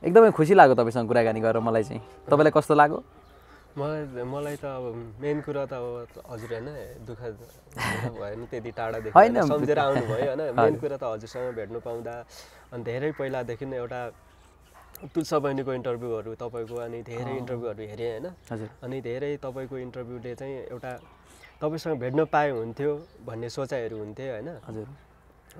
[SPEAKER 1] एकदमै खुसी लाग्यो तपाईँसँग कुराकानी गरेर मलाई चाहिँ तपाईँलाई कस्तो लाग्यो
[SPEAKER 2] मलाई मलाई त अब मेन कुरा त अब हजुर होइन दुःख भएन त्यति टाढा होइन सम्झेर आउनुभयो होइन मेन कुरा त हजुरसँग भेट्नु पाउँदा अनि धेरै पहिलादेखि एउटा तुलसा बहिनीको इन्टरभ्यूहरू तपाईँको अनि धेरै इन्टरभ्यूहरू हेरेँ होइन अनि धेरै तपाईँको इन्टरभ्यूले चाहिँ एउटा तपाईँसँग भेट्न पाए हुन्थ्यो भन्ने सोचाइहरू हुन्थे होइन हजुर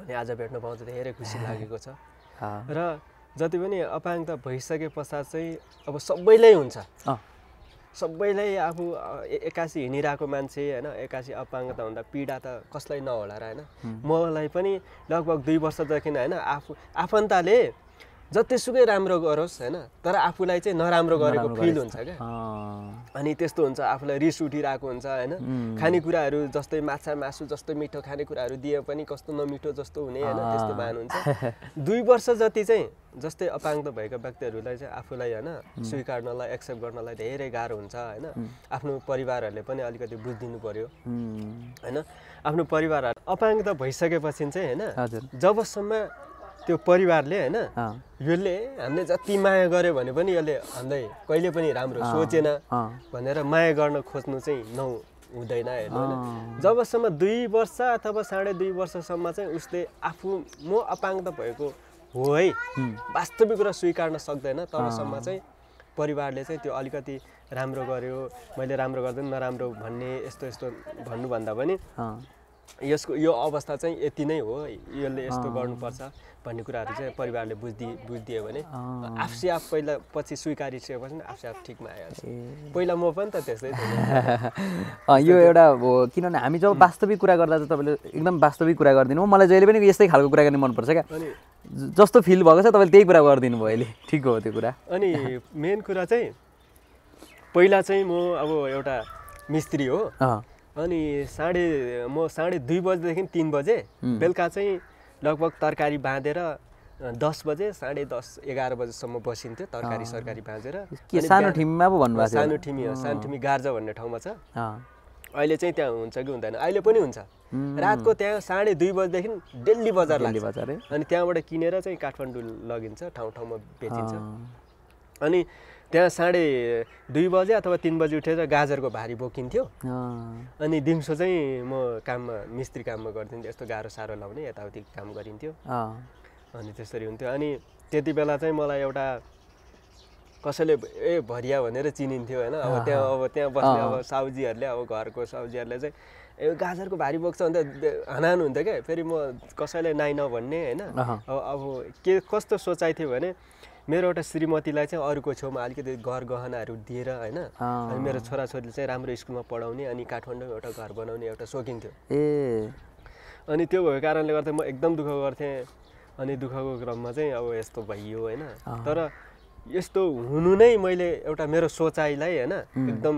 [SPEAKER 2] अनि आज भेट्न पाउँदा धेरै खुसी लागेको छ र जति पनि अपाङ्गता भइसके पश्चात चाहिँ अब सबैलाई हुन्छ सबैलाई आफू एक्कासी हिँडिरहेको मान्छे होइन एक्कासी अपाङ्गता हुँदा पीडा त कसलाई नहोला र होइन मलाई पनि लगभग दुई वर्षदेखि होइन आफू आफन्तले जतिसुकै राम्रो गरोस् होइन तर आफूलाई चाहिँ नराम्रो गरेको फिल हुन्छ क्या अनि त्यस्तो हुन्छ आफूलाई रिस उठिरहेको हुन्छ होइन खानेकुराहरू जस्तै माछा मासु जस्तो मिठो खानेकुराहरू दिए पनि कस्तो नमिठो जस्तो हुने होइन त्यस्तो भान हुन्छ दुई वर्ष जति चाहिँ जस्तै अपाङ्ग भएका व्यक्तिहरूलाई चाहिँ आफूलाई होइन स्वीकार्नलाई एक्सेप्ट गर्नलाई धेरै गाह्रो हुन्छ होइन आफ्नो परिवारहरूले पनि अलिकति बुझिदिनु पर्यो होइन आफ्नो परिवारहरू अपाङ्ग भइसकेपछि चाहिँ होइन जबसम्म त्यो परिवारले होइन यसले हामीले जति माया गर्यो भने पनि यसले हामीलाई कहिले पनि राम्रो सोचेन भनेर माया गर्न खोज्नु चाहिँ नौ हुँदैन हेर्नु जबसम्म दुई वर्ष अथवा साढे दुई वर्षसम्म चाहिँ उसले आफू म अपाङ्ग भएको हो है वास्तविक कुरा स्वीकार्न सक्दैन तबसम्म चाहिँ परिवारले चाहिँ त्यो अलिकति राम्रो गर्यो मैले राम्रो गर्दैन नराम्रो भन्ने यस्तो यस्तो भन्नुभन्दा पनि यसको यो अवस्था चाहिँ यति नै हो यसले यस्तो गर्नुपर्छ भन्ने कुराहरू चाहिँ परिवारले बुझिदिए बुझिदियो भने आफसे आफ पहिला पछि स्वीकारिसकेपछि आफसे आफ ठिकमा आइहाल्छ पहिला म पनि
[SPEAKER 1] त त्यस्तै यो एउटा हो किनभने हामी जब वास्तविक कुरा गर्दा चाहिँ तपाईँले एकदम वास्तविक कुरा गरिदिनु हो मलाई जहिले पनि यस्तै खालको कुरा गर्ने मनपर्छ क्या जस्तो फिल भएको छ तपाईँले त्यही कुरा गरिदिनु भयो अहिले ठिक हो त्यो कुरा अनि
[SPEAKER 2] मेन कुरा चाहिँ पहिला चाहिँ म अब एउटा मिस्त्री हो अनि साढे म साढे दुई बजेदेखि तिन बजे बेलुका चाहिँ लगभग तरकारी बाँधेर दस बजे साढे दस एघार बजेसम्म बसिन्थ्यो तरकारी सरकारी बाँधेर सानो ठिमीमा पो भन्नुभएको सानो ठिमी हो सानो ठिमी गार्जा भन्ने ठाउँमा छ अहिले चाहिँ त्यहाँ हुन्छ कि हुँदैन अहिले पनि हुन्छ रातको त्यहाँ साढे दुई बजीदेखि डेली बजार लाग्छ अनि त्यहाँबाट किनेर चाहिँ काठमाडौँ लगिन्छ ठाउँ ठाउँमा बेचिन्छ अनि त्यहाँ साढे दुई बजे अथवा तिन बजी उठेर गाजरको भारी बोकिन्थ्यो अनि दिउँसो चाहिँ म काममा मिस्त्री काममा गरिदिन्थेँ यस्तो गाह्रो साह्रो लाउने यताउति काम गरिन्थ्यो
[SPEAKER 1] अनि
[SPEAKER 2] त्यसरी हुन्थ्यो अनि त्यति बेला चाहिँ मलाई एउटा कसैले ए भरिया भनेर चिनिन्थ्यो होइन अब त्यहाँ अब त्यहाँ बस्ने अब साउजीहरूले अब घरको साउजीहरूले चाहिँ ए गाजरको भारी बोक्छ त हनान हुन्थ्यो क्या फेरि म कसैलाई नाइ नभन्ने होइन अब अब के कस्तो सोचाइ थियो भने मेरो एउटा श्रीमतीलाई चाहिँ अरूको छेउमा अलिकति घर गहनाहरू दिएर होइन अनि मेरो छोराछोरीले चाहिँ राम्रो स्कुलमा पढाउने अनि काठमाडौँ एउटा घर बनाउने एउटा सोखिन थियो ए अनि त्यो भएको कारणले गर्दा म एकदम दुःख गर्थेँ अनि दुःखको क्रममा चाहिँ अब यस्तो भइयो होइन तर यस्तो हुनु नै मैले एउटा मेरो सोचाइलाई होइन एकदम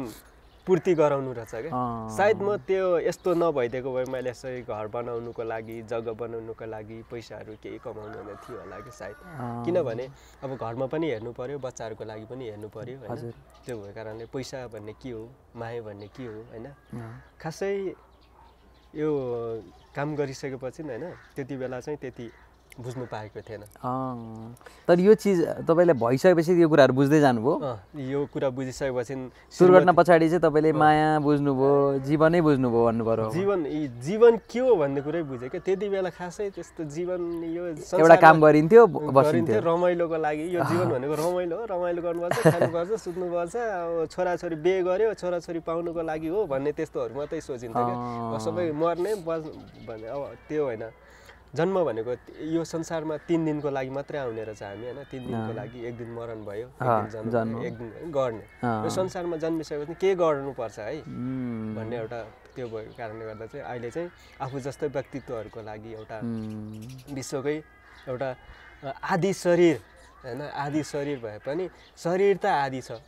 [SPEAKER 2] पूर्ति गराउनु रहेछ क्या सायद म त्यो यस्तो नभइदिएको भए मैले यसरी घर बनाउनुको लागि जग्गा बनाउनुको लागि पैसाहरू केही कमाउनु हुने थियो होला कि सायद किनभने अब घरमा पनि हेर्नु पऱ्यो बच्चाहरूको लागि पनि हेर्नु पऱ्यो होइन त्यो भएको कारणले पैसा भन्ने के हो माया भन्ने के हो होइन खासै यो काम गरिसकेपछि नि होइन त्यति बेला चाहिँ त्यति बुझ्नु पाएको थिएन
[SPEAKER 1] तर यो चिज तपाईँलाई भइसकेपछि यो कुराहरू बुझ्दै जानुभयो
[SPEAKER 2] यो कुरा बुझिसकेपछि सुरु गर्न
[SPEAKER 1] पछाडि चाहिँ तपाईँले माया बुझ्नुभयो जीवनै बुझ्नुभयो भन्नु पऱ्यो
[SPEAKER 2] जीवन जीवन के हो भन्ने कुरै बुझेँ क्या त्यति बेला खासै त्यस्तो जीवन यो एउटा काम गरिन्थ्यो गरिन्थ्यो रमाइलोको लागि यो जीवन भनेको रमाइलो हो रमाइलो गर्नुपर्छ खानुपर्छ सुत्नुपर्छ अब छोराछोरी बिहे गर्यो छोराछोरी पाउनुको लागि हो भन्ने त्यस्तोहरू मात्रै सोचिन्थ्यो क्या सबै मर्ने बस् भने अब त्यो होइन जन्म भनेको यो संसारमा तिन दिनको लागि मात्रै आउने रहेछ हामी होइन तिन दिनको लागि एक दिन मरण भयो एक दिन गर्ने यो संसारमा जन्मिसकेपछि के गर्नुपर्छ है भन्ने एउटा त्यो भएको कारणले गर्दा चाहिँ अहिले चाहिँ आफू जस्तै व्यक्तित्वहरूको लागि एउटा विश्वकै एउटा आदि शरीर होइन आदि शरीर भए पनि शरीर त आदि छ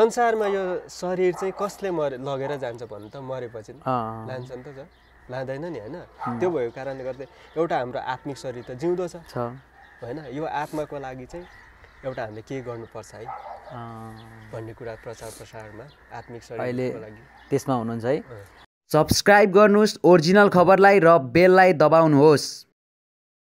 [SPEAKER 2] संसारमा यो शरीर चाहिँ कसले मरे लगेर जान्छ भन्नु त मरेपछि लान्छ नि त लाँदैन नि होइन त्यो भएको कारणले गर्दा एउटा हाम्रो आत्मिक शरीर त जिउँदो छ होइन यो आत्माको लागि चाहिँ एउटा हामीले के गर्नुपर्छ है भन्ने कुरा प्रचार प्रसारमा आत्मिक
[SPEAKER 1] शरीरको लागि त्यसमा हुनुहुन्छ है सब्सक्राइब गर्नुहोस् ओरिजिनल खबरलाई र बेललाई दबाउनुहोस्